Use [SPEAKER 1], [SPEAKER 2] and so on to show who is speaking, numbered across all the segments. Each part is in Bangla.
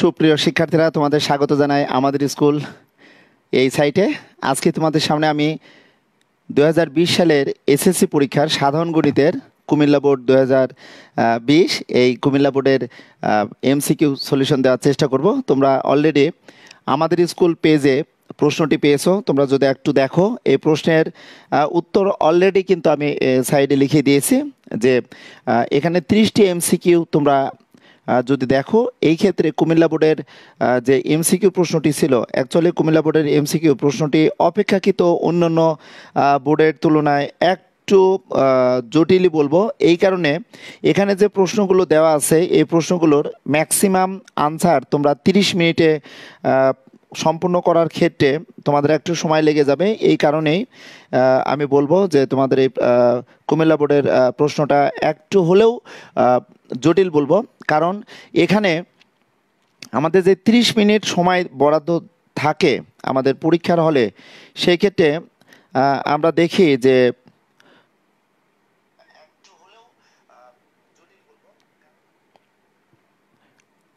[SPEAKER 1] সুপ্রিয় শিক্ষার্থীরা তোমাদের স্বাগত জানাই আমাদের স্কুল এই সাইটে আজকে তোমাদের সামনে আমি দু সালের এসএসসি পরীক্ষার সাধারণ গণিতের কুমিল্লা বোর্ড দু এই কুমিল্লা বোর্ডের এমসিকিউ সলিউশন দেওয়ার চেষ্টা করব তোমরা অলরেডি আমাদের স্কুল পেজে প্রশ্নটি পেয়েছো তোমরা যদি একটু দেখো এই প্রশ্নের উত্তর অলরেডি কিন্তু আমি সাইডে লিখে দিয়েছি যে এখানে ত্রিশটি এমসিকিউ তোমরা যদি দেখো এই ক্ষেত্রে কুমিল্লা বোর্ডের যে এমসিকিউ প্রশ্নটি ছিল অ্যাকচুয়ালি কুমিল্লা বোর্ডের এমসিকিউ প্রশ্নটি অপেক্ষাকৃত অন্যান্য বোর্ডের তুলনায় এক একটু জটিলই বলবো এই কারণে এখানে যে প্রশ্নগুলো দেওয়া আছে এই প্রশ্নগুলোর ম্যাক্সিমাম আনসার তোমরা 30 মিনিটে সম্পূর্ণ করার ক্ষেত্রে তোমাদের একটু সময় লেগে যাবে এই কারণেই আমি বলবো যে তোমাদের এই কুমিল্লা বোর্ডের প্রশ্নটা একটু হলেও জটিল বলবো কারণ এখানে আমাদের যে 30 মিনিট সময় বরাদ্দ থাকে আমাদের পরীক্ষার হলে সেই ক্ষেত্রে আমরা দেখি যে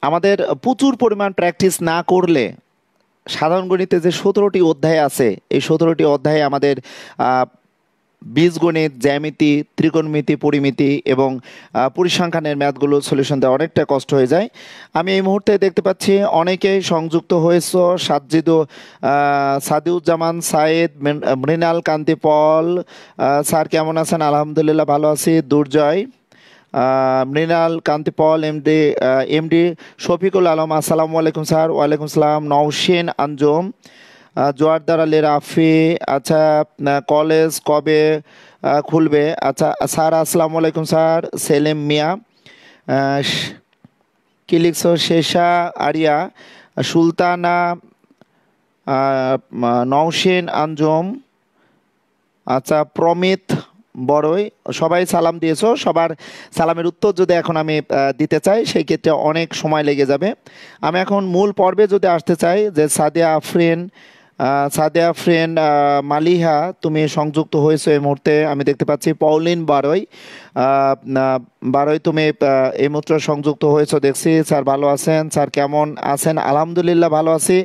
[SPEAKER 1] আমাদের প্রচুর পরিমাণ প্র্যাকটিস না করলে সাধারণ গণিতে যে সতেরোটি অধ্যায় আছে এই সতেরোটি অধ্যায়ে আমাদের বীজগণিত জ্যামিতি ত্রিকোণমিতি পরিমিতি এবং পরিসংখ্যানের ম্যাথগুলো সলিউশন দেওয়া অনেকটা কষ্ট হয়ে যায় আমি এই মুহূর্তে দেখতে পাচ্ছি অনেকেই সংযুক্ত হয়েছ সাজ্জিদু সাদিউজ্জামান সাইদ মৃণাল কান্তি পল স্যার কেমন আছেন আলহামদুলিল্লাহ ভালো আছি দুর্জয় মৃণাল কান্তি পল এমডি এমডি শফিকুল আলম আসসালামু আলাইকুম স্যার ওয়ালাইকুম সালাম নওশেন আঞ্জুম জোয়ার দ্বারা রাফি আচ্ছা কলেজ কবে খুলবে আচ্ছা স্যার আসসালামু আলাইকুম স্যার সেলিম মিয়া কি লিখছো শেষা আরিয়া সুলতানা নওশেন আঞ্জম আচ্ছা প্রমিত বড়ই সবাই সালাম দিয়েছ সবার সালামের উত্তর যদি এখন আমি দিতে চাই সেই ক্ষেত্রে অনেক সময় লেগে যাবে আমি এখন মূল পর্বে যদি আসতে চাই যে সাদিয়া আফরিন সাদিয়া ফ্রেন্ড মালিহা তুমি সংযুক্ত হয়েছো এই মুহূর্তে আমি দেখতে পাচ্ছি পৌলিন বারোই বারোই তুমি এই মুহূর্তে সংযুক্ত হয়েছো দেখছি স্যার ভালো আছেন স্যার কেমন আছেন আলহামদুলিল্লাহ ভালো আছি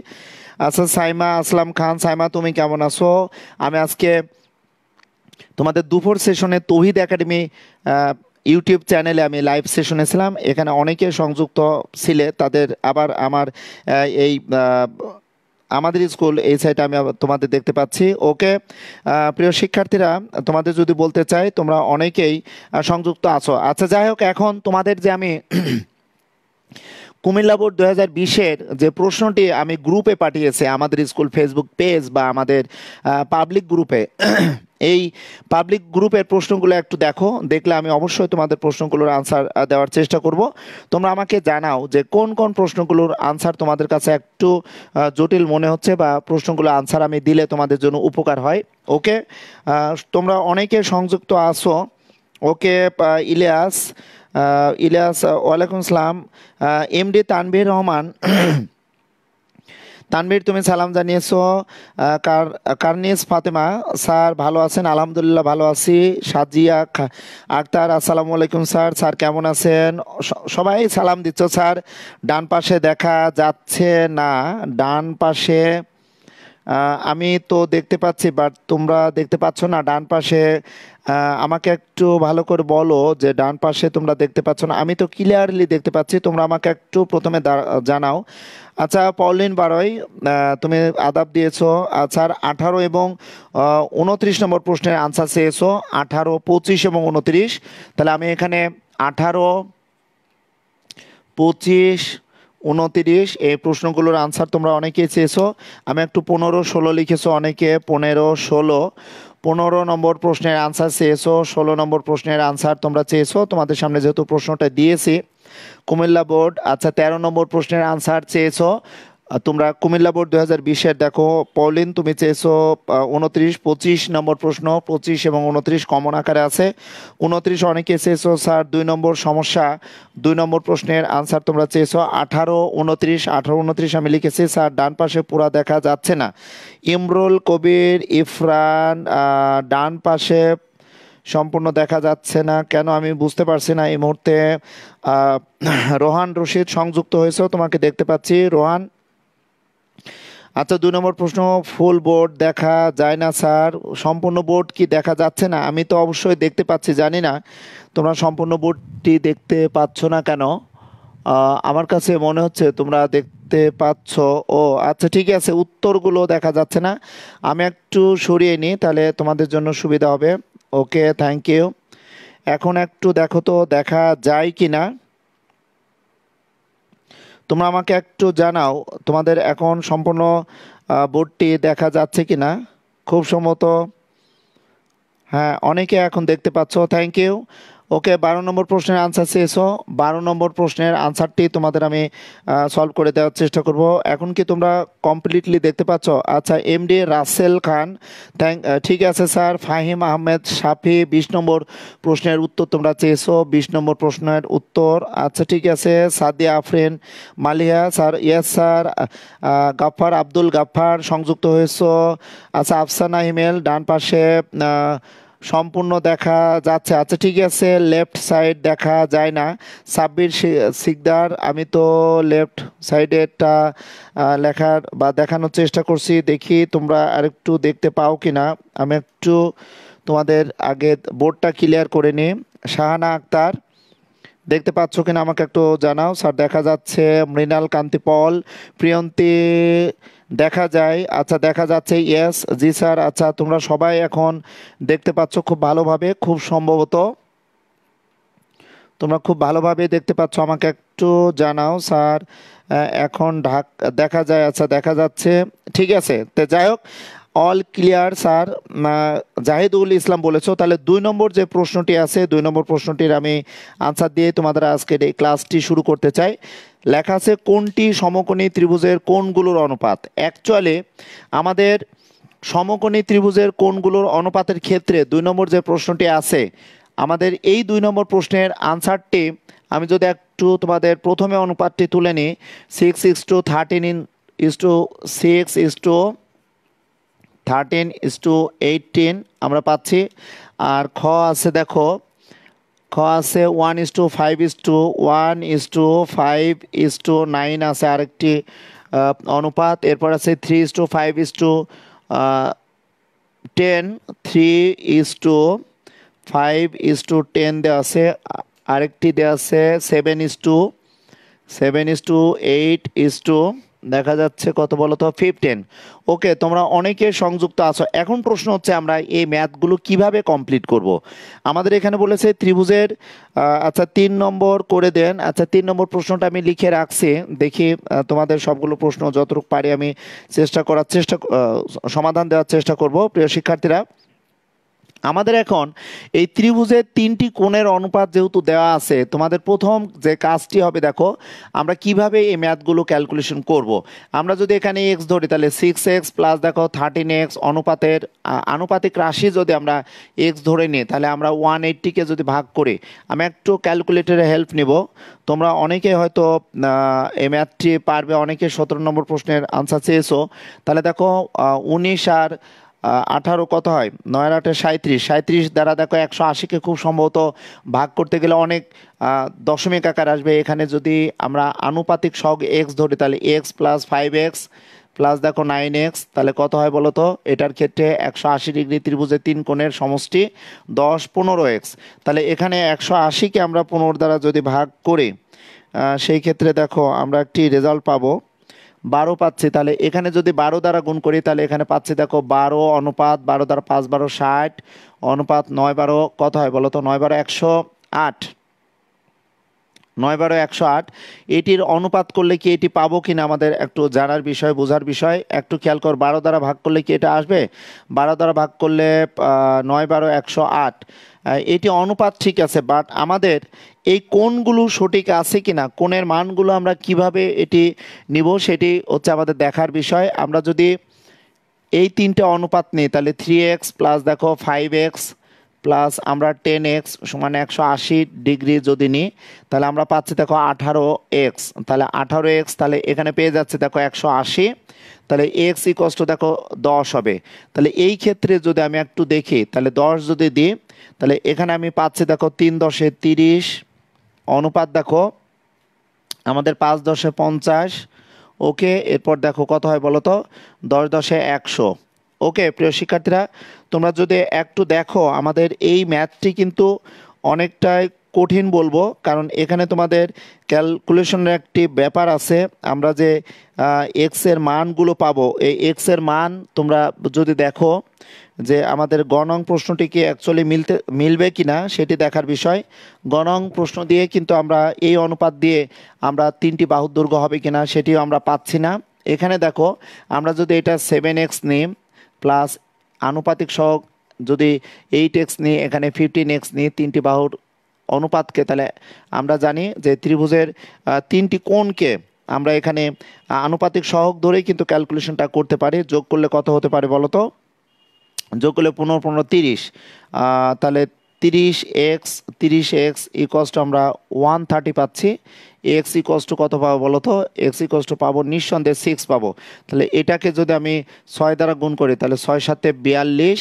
[SPEAKER 1] আচ্ছা সাইমা আসলাম খান সাইমা তুমি কেমন আছো আমি আজকে তোমাদের দুপুর সেশনে তহিদ একাডেমি ইউটিউব চ্যানেলে আমি লাইভ সেশনে ছিলাম এখানে অনেকে সংযুক্ত ছিলে তাদের আবার আমার এই আমাদের স্কুল এই সাইটে আমি তোমাদের দেখতে পাচ্ছি ওকে প্রিয় শিক্ষার্থীরা তোমাদের যদি বলতে চাই তোমরা অনেকেই সংযুক্ত আছো আচ্ছা যাই হোক এখন তোমাদের যে আমি কুমিল্লা বোর্ড দু হাজার বিশের যে প্রশ্নটি আমি গ্রুপে পাঠিয়েছি আমাদের স্কুল ফেসবুক পেজ বা আমাদের পাবলিক গ্রুপে এই পাবলিক গ্রুপের প্রশ্নগুলো একটু দেখো দেখলে আমি অবশ্যই তোমাদের প্রশ্নগুলোর আনসার দেওয়ার চেষ্টা করব তোমরা আমাকে জানাও যে কোন কোন প্রশ্নগুলোর আনসার তোমাদের কাছে একটু জটিল মনে হচ্ছে বা প্রশ্নগুলো আনসার আমি দিলে তোমাদের জন্য উপকার হয় ওকে তোমরা অনেকে সংযুক্ত আছো ওকে ইলিয়াস ইলিয়াস ওয়ালাইকুম আসসালাম ডি তানভীর রহমান তানবির তুমি সালাম জানিয়েছো কার কার্নিস ফাতেমা স্যার ভালো আছেন আলহামদুলিল্লাহ ভালো আছি সাজিয়া আক্তার আসসালামু আলাইকুম স্যার স্যার কেমন আছেন সবাই সালাম দিচ্ছ স্যার ডান পাশে দেখা যাচ্ছে না ডান পাশে আমি তো দেখতে পাচ্ছি বাট তোমরা দেখতে পাচ্ছ না ডান পাশে আমাকে একটু ভালো করে বলো যে ডান পাশে তোমরা দেখতে পাচ্ছ না আমি তো ক্লিয়ারলি দেখতে পাচ্ছি তোমরা আমাকে একটু প্রথমে জানাও আচ্ছা পলিন বারয় তুমি আদাব দিয়েছো আচ্ছা আর আঠারো এবং উনত্রিশ নম্বর প্রশ্নের আনসার চেয়েছো আঠারো পঁচিশ এবং উনত্রিশ তাহলে আমি এখানে আঠারো পঁচিশ উনতিরিশ এই প্রশ্নগুলোর আনসার তোমরা অনেকেই চেয়েছো আমি একটু পনেরো ষোলো লিখেছো অনেকে পনেরো ষোলো পনেরো নম্বর প্রশ্নের আনসার চেয়েছো ষোলো নম্বর প্রশ্নের আনসার তোমরা চেয়েছো তোমাদের সামনে যেহেতু প্রশ্নটা দিয়েছি কুমিল্লা বোর্ড আচ্ছা তেরো নম্বর প্রশ্নের আনসার চেয়েছো তোমরা কুমিল্লা বোর্ড দু হাজার দেখো পলিন তুমি চেয়েছো উনত্রিশ পঁচিশ নম্বর প্রশ্ন পঁচিশ এবং উনত্রিশ কমন আকারে আছে উনত্রিশ অনেকে চেয়েছো স্যার দুই নম্বর সমস্যা দুই নম্বর প্রশ্নের আনসার তোমরা চেয়েছো আঠারো উনত্রিশ আঠারো উনত্রিশ আমি লিখেছি স্যার ডান পাশে পুরা দেখা যাচ্ছে না ইমরুল কবির ইফরান ডান পাশে সম্পূর্ণ দেখা যাচ্ছে না কেন আমি বুঝতে পারছি না এই মুহূর্তে রোহান রশিদ সংযুক্ত হয়েছে তোমাকে দেখতে পাচ্ছি রোহান আচ্ছা দুই নম্বর প্রশ্ন ফুল বোর্ড দেখা যায় না স্যার সম্পূর্ণ বোর্ড কি দেখা যাচ্ছে না আমি তো অবশ্যই দেখতে পাচ্ছি জানি না তোমরা সম্পূর্ণ বোর্ডটি দেখতে পাচ্ছ না কেন আমার কাছে মনে হচ্ছে তোমরা দেখতে পাচ্ছ ও আচ্ছা ঠিক আছে উত্তরগুলো দেখা যাচ্ছে না আমি একটু সরিয়ে নিই তাহলে তোমাদের জন্য সুবিধা হবে ওকে থ্যাংক ইউ এখন একটু দেখো তো দেখা যায় কি না তোমরা আমাকে একটু জানাও তোমাদের এখন সম্পূর্ণ বোর্ডটি দেখা যাচ্ছে কি না খুব সম্ভবত হ্যাঁ অনেকে এখন দেখতে পাচ্ছ থ্যাংক ইউ ওকে বারো নম্বর প্রশ্নের আনসার শেষ বারো নম্বর প্রশ্নের আনসারটি তোমাদের আমি সলভ করে দেওয়ার চেষ্টা করব এখন কি তোমরা কমপ্লিটলি দেখতে পাচ্ছ আচ্ছা এমডি রাসেল খান থ্যাংক ঠিক আছে স্যার ফাহিম আহমেদ সাফি বিশ নম্বর প্রশ্নের উত্তর তোমরা চেয়েছো বিশ নম্বর প্রশ্নের উত্তর আচ্ছা ঠিক আছে Sadia Afrin Malia sir yes sir Gaffar Abdul Gaffar সংযুক্ত হয়েছ আচ্ছা আফসানা হিমেল ডান পাশে সম্পূর্ণ দেখা যাচ্ছে আচ্ছা ঠিক আছে লেফট সাইড দেখা যায় না সাব্বির সিকদার আমি তো লেফট একটা লেখার বা দেখানোর চেষ্টা করছি দেখি তোমরা আরেকটু দেখতে পাও কি না আমি একটু তোমাদের আগে বোর্ডটা ক্লিয়ার করে নিই শাহানা আক্তার দেখতে পাচ্ছ কিনা আমাকে একটু জানাও স্যার দেখা যাচ্ছে মৃণাল কান্তি পল প্রিয়ন্তি দেখা যায় আচ্ছা দেখা যাচ্ছে ইয়েস জি স্যার আচ্ছা তোমরা সবাই এখন দেখতে পাচ্ছ খুব ভালোভাবে খুব সম্ভবত তোমরা খুব ভালোভাবে দেখতে পাচ্ছ আমাকে একটু জানাও স্যার এখন ঢাক দেখা যায় আচ্ছা দেখা যাচ্ছে ঠিক আছে তো যাই হোক all clear sir Zahidul Islam বলেছো তাহলে দুই নম্বর যে প্রশ্নটি আছে দুই নম্বর প্রশ্নটির আমি আনসার দিয়ে তোমাদের আজকের এই ক্লাসটি শুরু করতে চাই লেখা আছে কোনটি সমকোণী ত্রিভুজের কোনগুলোর অনুপাত অ্যাকচুয়ালি আমাদের সমকোণী ত্রিভুজের কোনগুলোর অনুপাতের ক্ষেত্রে দুই নম্বর যে প্রশ্নটি আছে আমাদের এই দুই নম্বর প্রশ্নের আনসারটি আমি যদি একটু তোমাদের প্রথমে অনুপাতটি তুলে নিই six is to thirteen is to six is to thirteen is to eighteen আমরা পাচ্ছি আর খ আছে দেখো খ আছে one is two five is to one is two five is to nine আছে আরেকটি অনুপাত এরপর আছে three is two five is to ten three is two five is to ten দেওয়া আছে আরেকটি দেওয়া আছে seven is to seven is to eight is to দেখা যাচ্ছে কত বলো তো ফিফটিন ওকে তোমরা অনেকে সংযুক্ত আছো এখন প্রশ্ন হচ্ছে আমরা এই ম্যাথগুলো কিভাবে কমপ্লিট করব। আমাদের এখানে বলেছে ত্রিভুজের আচ্ছা তিন নম্বর করে দেন আচ্ছা তিন নম্বর প্রশ্নটা আমি লিখে রাখছি দেখি তোমাদের সবগুলো প্রশ্ন যতটুকু পারি আমি চেষ্টা করার চেষ্টা সমাধান দেওয়ার চেষ্টা করব প্রিয় শিক্ষার্থীরা আমাদের এখন এই ত্রিভুজের তিনটি কোণের অনুপাত যেহেতু দেওয়া আছে তোমাদের প্রথম যে কাজটি হবে দেখো আমরা কিভাবে এই ম্যাথগুলো ক্যালকুলেশন করব। আমরা যদি এখানে এক্স ধরি তাহলে সিক্স এক্স প্লাস দেখো থার্টিন এক্স অনুপাতের আনুপাতিক রাশি যদি আমরা এক্স ধরে নিই তাহলে আমরা ওয়ান এইট্টিকে যদি ভাগ করি আমি একটু ক্যালকুলেটরের হেল্প নেব তোমরা অনেকে হয়তো এই ম্যাথটি পারবে অনেকে সতেরো নম্বর প্রশ্নের আনসার চেয়েছো তাহলে দেখো উনিশ আর আঠারো কত হয় নয় আটে সাঁত্রিশ সাঁত্রিশ দ্বারা দেখো একশো আশিকে খুব সম্ভবত ভাগ করতে গেলে অনেক দশমিক আকার আসবে এখানে যদি আমরা আনুপাতিক সহগ এক্স ধরি তাহলে x plus five x plus দেখো নাইন এক্স তাহলে কত হয় বলো তো এটার ক্ষেত্রে একশো আশি ডিগ্রি ত্রিভুজে তিন কোণের সমষ্টি দশ পনেরো এক্স তাহলে এখানে একশো আশিকে আমরা পনেরো দ্বারা যদি ভাগ করি সেই ক্ষেত্রে দেখো আমরা একটি রেজাল্ট পাবো বারো পাচ্ছি তাহলে এখানে যদি বারো দ্বারা গুণ করি তাহলে এখানে পাচ্ছি দেখো বারো অনুপাত বারো দ্বারা পাঁচ বারো ষাট অনুপাত নয় বারো কত হয় বলো তো নয় বারো একশো আট নয় বারো একশো আট এটির অনুপাত করলে কি এটি পাবো কি না আমাদের একটু জানার বিষয় বোঝার বিষয় একটু খেয়াল কর বারো দ্বারা ভাগ করলে কি এটা আসবে বারো দ্বারা ভাগ করলে নয় বারো একশো আট এটি অনুপাত ঠিক আছে বাট আমাদের এই কোনগুলো সঠিক আছে কি না কোণের মানগুলো আমরা কিভাবে এটি নিব সেটি হচ্ছে আমাদের দেখার বিষয় আমরা যদি এই তিনটে অনুপাত নিই তাহলে থ্রি এক্স প্লাস দেখো ফাইভ এক্স প্লাস আমরা টেন এক্স সমান একশো আশি ডিগ্রি যদি নিই তাহলে আমরা পাচ্ছি দেখো আঠারো এক্স তাহলে আঠারো এক্স তাহলে এখানে পেয়ে যাচ্ছে দেখো একশো আশি তাহলে এক্স ইকস্ট দেখো দশ হবে তাহলে এই ক্ষেত্রে যদি আমি একটু দেখি তাহলে দশ যদি দিই তাহলে এখানে আমি পাচ্ছি দেখো তিন দশে তিরিশ অনুপাত দেখো আমাদের পাঁচ দশে পঞ্চাশ ওকে এরপর দেখো কত হয় বলো তো দশ দশে একশো ওকে প্রিয় শিক্ষার্থীরা তোমরা যদি একটু দেখো আমাদের এই ম্যাথটি কিন্তু অনেকটাই কঠিন বলবো কারণ এখানে তোমাদের ক্যালকুলেশনের একটি ব্যাপার আছে আমরা যে এক্সের মানগুলো পাবো এই এক্সের মান তোমরা যদি দেখো যে আমাদের গণং প্রশ্নটি কি অ্যাকচুয়ালি মিলতে মিলবে কি না সেটি দেখার বিষয় গণং প্রশ্ন দিয়ে কিন্তু আমরা এই অনুপাত দিয়ে আমরা তিনটি বাহুর দুর্গ হবে কি না সেটিও আমরা পাচ্ছি না এখানে দেখো আমরা যদি এটা সেভেন এক্স নিই প্লাস আনুপাতিক সহ যদি এইট এক্স নিই এখানে ফিফটিন এক্স নিই তিনটি বাহুর অনুপাতকে তাহলে আমরা জানি যে ত্রিভুজের তিনটি কোণকে আমরা এখানে আনুপাতিক সহক ধরেই কিন্তু ক্যালকুলেশনটা করতে পারি যোগ করলে কত হতে পারে বলতো যোগ করলে পনেরো পনেরো তিরিশ তাহলে তিরিশ এক্স তিরিশ এক্স ইকস্ট আমরা ওয়ান থার্টি পাচ্ছি এক্স ইকস্ট কত পাবো বলো তো এক্স ইকস্ট পাবো নিঃসন্দেহে সিক্স পাবো তাহলে এটাকে যদি আমি ছয় দ্বারা গুণ করি তাহলে ছয় সাথে বিয়াল্লিশ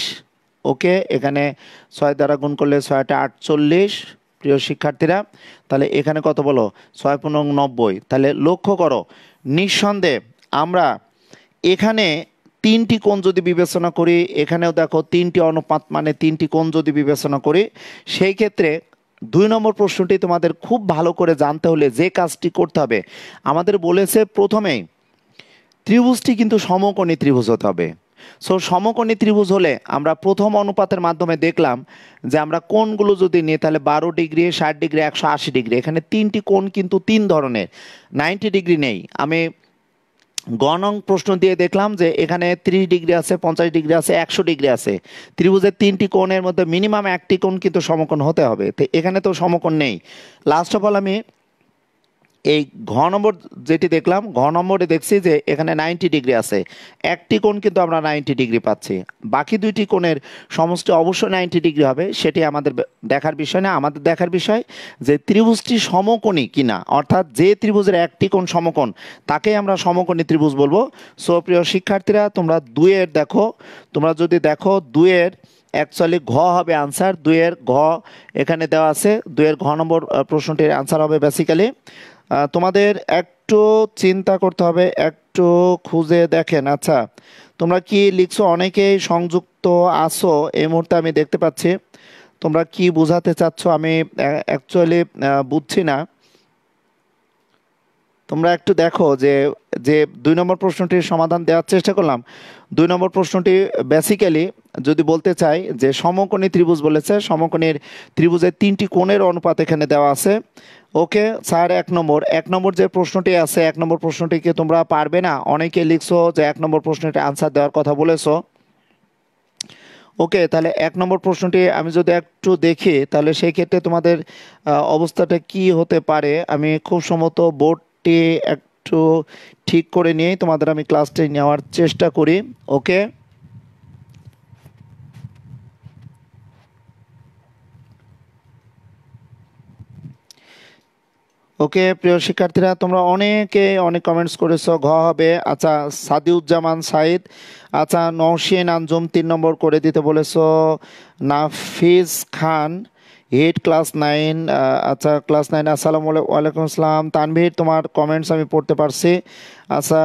[SPEAKER 1] ওকে এখানে ছয় দ্বারা গুণ করলে ছয়টা আটচল্লিশ প্রিয় শিক্ষার্থীরা তাহলে এখানে কত বলো ছয় পনেরো নব্বই তাহলে লক্ষ্য করো নিঃসন্দেহে আমরা এখানে তিনটি কোণ যদি বিবেচনা করি এখানেও দেখো তিনটি অনুপাত মানে তিনটি কোণ যদি বিবেচনা করি সেই ক্ষেত্রে দুই নম্বর প্রশ্নটি তোমাদের খুব ভালো করে জানতে হলে যে কাজটি করতে হবে আমাদের বলেছে প্রথমেই ত্রিভুজটি কিন্তু সমকোণী ত্রিভুজ হতে হবে সো সমকোণী ত্রিভুজ হলে আমরা প্রথম অনুপাতের মাধ্যমে দেখলাম যে আমরা কোণগুলো যদি নিই তাহলে বারো ডিগ্রি ষাট ডিগ্রি একশো আশি ডিগ্রি এখানে তিনটি কোণ কিন্তু তিন ধরনের নাইনটি ডিগ্রি নেই আমি গণং প্রশ্ন দিয়ে দেখলাম যে এখানে ত্রিশ ডিগ্রি আছে পঞ্চাশ ডিগ্রি আছে একশো ডিগ্রি আছে ত্রিভুজের তিনটি কোণের মধ্যে মিনিমাম একটি কোণ কিন্তু সমকোণ হতে হবে তো এখানে তো সমকোণ নেই লাস্ট অফ অল আমি এই ঘ নম্বর যেটি দেখলাম ঘ নম্বরে দেখছি যে এখানে নাইনটি ডিগ্রি আছে একটি কোণ কিন্তু আমরা নাইনটি ডিগ্রি পাচ্ছি বাকি দুইটি কোণের সমষ্টি অবশ্যই নাইনটি ডিগ্রি হবে সেটি আমাদের দেখার বিষয় না আমাদের দেখার বিষয় যে ত্রিভুজটি সমকোণী কিনা অর্থাৎ যে ত্রিভুজের একটি কোণ সমকোণ তাকে আমরা সমকোণী ত্রিভুজ বলবো সো প্রিয় শিক্ষার্থীরা তোমরা দুয়ের দেখো তোমরা যদি দেখো দুয়ের অ্যাকচুয়ালি ঘ হবে আনসার দুয়ের ঘ এখানে দেওয়া আছে দুয়ের ঘ নম্বর প্রশ্নটির আনসার হবে বেসিক্যালি তোমাদের একটু চিন্তা করতে হবে একটু খুঁজে দেখেন আচ্ছা তোমরা কি লিখছো অনেকেই সংযুক্ত আছো এই মুহূর্তে আমি দেখতে পাচ্ছি তোমরা কি বোঝাতে চাচ্ছ আমি অ্যাকচুয়ালি বুঝছি না তোমরা একটু দেখো যে যে দুই নম্বর প্রশ্নটির সমাধান দেওয়ার চেষ্টা করলাম দুই নম্বর প্রশ্নটি বেসিক্যালি যদি বলতে চাই যে সমকোণী ত্রিভুজ বলেছে সমকোণের ত্রিভুজের তিনটি কোণের অনুপাত এখানে দেওয়া আছে ওকে স্যার এক নম্বর এক নম্বর যে প্রশ্নটি আছে এক নম্বর প্রশ্নটিকে তোমরা পারবে না অনেকে লিখছো যে এক নম্বর প্রশ্নটি আনসার দেওয়ার কথা বলেছো ওকে তাহলে এক নম্বর প্রশ্নটি আমি যদি একটু দেখি তাহলে সেই ক্ষেত্রে তোমাদের অবস্থাটা কি হতে পারে আমি খুব সম্ভবত বোর্ডটি একটু ঠিক করে নিয়ে তোমাদের আমি ক্লাসটি নেওয়ার চেষ্টা করি ওকে ওকে প্রিয় শিক্ষার্থীরা তোমরা অনেকে অনেক কমেন্টস করেছো ঘ হবে আচ্ছা সাদিউজ্জামান সাইদ আচ্ছা নওশিন আঞ্জুম তিন নম্বর করে দিতে বলেছো Nafiz Khan eight class nine আচ্ছা ক্লাস নাইন আসসালামু আলাইকুম আসসালাম তানভীর তোমার কমেন্টস আমি পড়তে পারছি আচ্ছা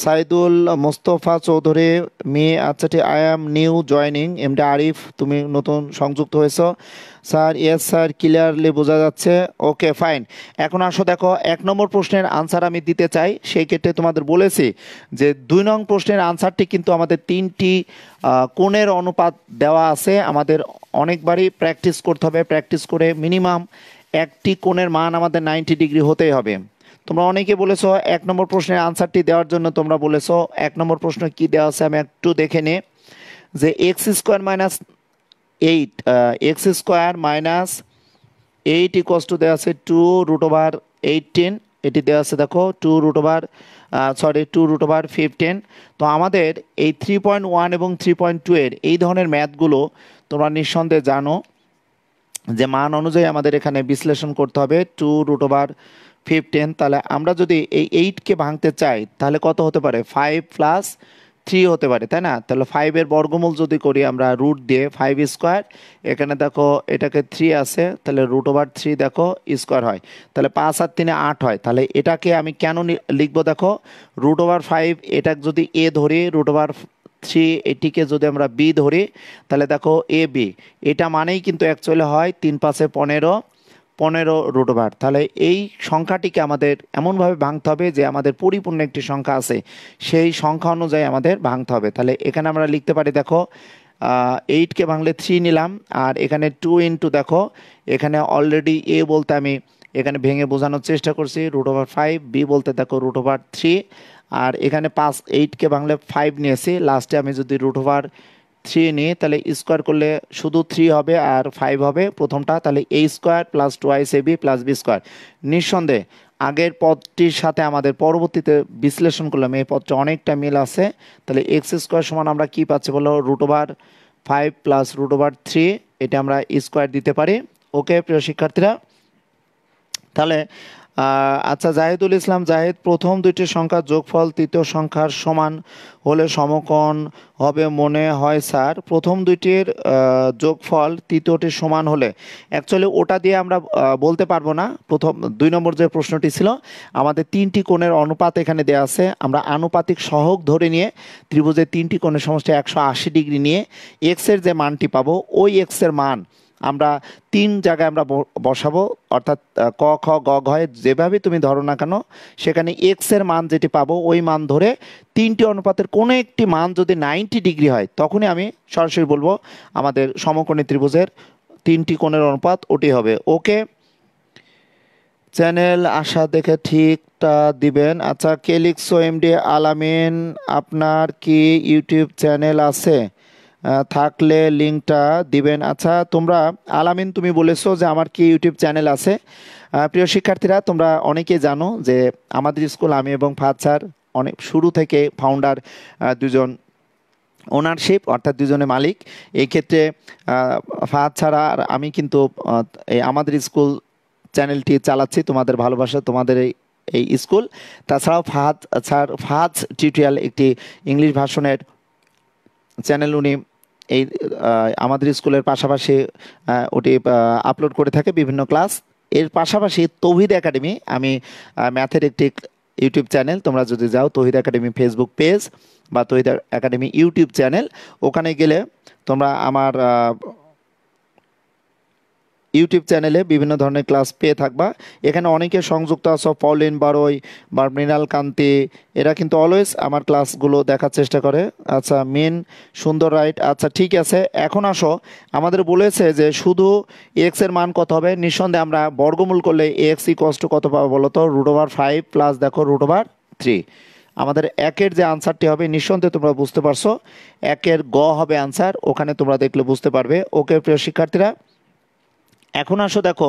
[SPEAKER 1] সাইদুল মোস্তফা চৌধুরী মেয়ে ঠিক আই এম নিউ জয়নিং ডি আরিফ তুমি নতুন সংযুক্ত হয়েছ স্যার ইয়েস স্যার ক্লিয়ারলি বোঝা যাচ্ছে ওকে ফাইন এখন আসো দেখো এক নম্বর প্রশ্নের আনসার আমি দিতে চাই সেই ক্ষেত্রে তোমাদের বলেছি যে দুই নং প্রশ্নের আনসারটি কিন্তু আমাদের তিনটি কোণের অনুপাত দেওয়া আছে আমাদের অনেকবারই প্র্যাকটিস করতে হবে প্র্যাকটিস করে মিনিমাম একটি কোণের মান আমাদের নাইনটি ডিগ্রি হতেই হবে তোমরা অনেকে বলেছো এক নম্বর প্রশ্নের আনসারটি দেওয়ার জন্য তোমরা বলেছো এক নম্বর প্রশ্ন কি দেওয়া আছে আমি একটু দেখে নে যে x square minus eight x square minus eight equals two দেওয়া আছে টু রুট ওভার এইটিন এটি দেওয়া আছে দেখো two root over sorry two root over fifteen তো আমাদের এই থ্রি পয়েন্ট ওয়ান এবং থ্রি পয়েন্ট টু এর এই ধরনের ম্যাথগুলো তোমরা নিঃসন্দেহে জানো যে মান অনুযায়ী আমাদের এখানে বিশ্লেষণ করতে হবে টু রুট ওভার ফিফটিন তাহলে আমরা যদি এই এইটকে ভাঙতে চাই তাহলে কত হতে পারে ফাইভ প্লাস থ্রি হতে পারে তাই না তাহলে ফাইভের বর্গমূল যদি করি আমরা রুট দিয়ে ফাইভ স্কোয়ার এখানে দেখো এটাকে থ্রি আছে তাহলে রুট ওভার থ্রি দেখো স্কোয়ার হয় তাহলে পাঁচ আর তিনে আট হয় তাহলে এটাকে আমি কেন লিখবো দেখো রুট ওভার ফাইভ এটা যদি এ ধরি রুট ওভার থ্রি এটিকে যদি আমরা বি ধরি তাহলে দেখো এ বি এটা মানেই কিন্তু অ্যাকচুয়ালি হয় তিন পাশে পনেরো পনেরো রুট ওভার তাহলে এই সংখ্যাটিকে আমাদের এমনভাবে ভাঙতে হবে যে আমাদের পরিপূর্ণ একটি সংখ্যা আছে সেই সংখ্যা অনুযায়ী আমাদের ভাঙতে হবে তাহলে এখানে আমরা লিখতে পারি দেখো এইটকে ভাঙলে থ্রি নিলাম আর এখানে টু ইন্টু দেখো এখানে অলরেডি এ বলতে আমি এখানে ভেঙে বোঝানোর চেষ্টা করছি রুট ওভার ফাইভ বি বলতে দেখো রুট ওভার থ্রি আর এখানে পাঁচ এইটকে ভাঙলে ফাইভ নিয়েছি লাস্টে আমি যদি রুট ওভার থ্রি নিই তাহলে স্কোয়ার করলে শুধু থ্রি হবে আর ফাইভ হবে প্রথমটা তাহলে a square plus twice a b plus b square নিঃসন্দেহে আগের পদটির সাথে আমাদের পরবর্তীতে বিশ্লেষণ করলাম এই পদটা অনেকটা মিল আছে তাহলে এক্স স্কোয়ার সমান আমরা কী পাচ্ছি বলো root over five plus root over three এটা আমরা স্কোয়ার দিতে পারি ওকে প্রিয় শিক্ষার্থীরা তাহলে আচ্ছা জাহিদুল ইসলাম জাহিদ প্রথম দুইটি সংখ্যার যোগফল তৃতীয় সংখ্যার সমান হলে সমকোণ হবে মনে হয় স্যার প্রথম দুইটির যোগফল তৃতীয়টির সমান হলে অ্যাকচুয়ালি ওটা দিয়ে আমরা বলতে পারবো না প্রথম দুই নম্বর যে প্রশ্নটি ছিল আমাদের তিনটি কোণের অনুপাত এখানে দেওয়া আছে আমরা আনুপাতিক সহগ ধরে নিয়ে ত্রিভুজের তিনটি কোণের সমস্ত একশো আশি ডিগ্রি নিয়ে এক্সের যে মানটি পাবো ওই এক্সের মান আমরা তিন জায়গায় আমরা বসাবো অর্থাৎ ক খ গ ঘয়ে যেভাবে তুমি ধরো না কেন সেখানে এক্সের মান যেটি পাবো ওই মান ধরে তিনটি অনুপাতের কোনো একটি মান যদি নাইনটি ডিগ্রি হয় তখনই আমি সরাসরি বলবো আমাদের সমকোণী ত্রিভুজের তিনটি কোণের অনুপাত ওটি হবে ওকে চ্যানেল আশা দেখে ঠিকটা দিবেন আচ্ছা কেলিক্সো এমডি আলামিন আপনার কি ইউটিউব চ্যানেল আছে থাকলে লিঙ্কটা দিবেন আচ্ছা তোমরা আলামিন তুমি বলেছো যে আমার কি ইউটিউব চ্যানেল আছে প্রিয় শিক্ষার্থীরা তোমরা অনেকেই জানো যে আমাদের স্কুল আমি এবং ফাদ স্যার অনেক শুরু থেকে ফাউন্ডার দুজন ওনারশিপ অর্থাৎ দুজনে মালিক এই ক্ষেত্রে ফাহাদ ছাড়া আর আমি কিন্তু আমাদের স্কুল চ্যানেলটি চালাচ্ছি তোমাদের ভালোবাসা তোমাদের এই এই স্কুল তাছাড়াও ফাহাদ ছাড় ফাহাদ টিউটোরিয়াল একটি ইংলিশ ভাষণের চ্যানেল উনি এই আমাদের স্কুলের পাশাপাশি ওটি আপলোড করে থাকে বিভিন্ন ক্লাস এর পাশাপাশি তৌহিদ একাডেমি আমি ম্যাথের একটি ইউটিউব চ্যানেল তোমরা যদি যাও তহিদ একাডেমি ফেসবুক পেজ বা তহিদ একাডেমি ইউটিউব চ্যানেল ওখানে গেলে তোমরা আমার ইউটিউব চ্যানেলে বিভিন্ন ধরনের ক্লাস পেয়ে থাকবা এখানে অনেকে সংযুক্ত আছো পলিন বারোই বা মৃণাল কান্তি এরা কিন্তু অলওয়েজ আমার ক্লাসগুলো দেখার চেষ্টা করে আচ্ছা মেন সুন্দর রাইট আচ্ছা ঠিক আছে এখন আসো আমাদের বলেছে যে শুধু এক্সের মান কত হবে নিঃসন্দেহে আমরা বর্গমূল করলে এক্স ই কষ্ট কত পাবো বলো তো রুট ওভার ফাইভ প্লাস দেখো রুট ওভার থ্রি আমাদের একের যে আনসারটি হবে নিঃসন্দেহে তোমরা বুঝতে পারছো একের গ হবে আনসার ওখানে তোমরা দেখলে বুঝতে পারবে ওকে প্রিয় শিক্ষার্থীরা এখন আসো দেখো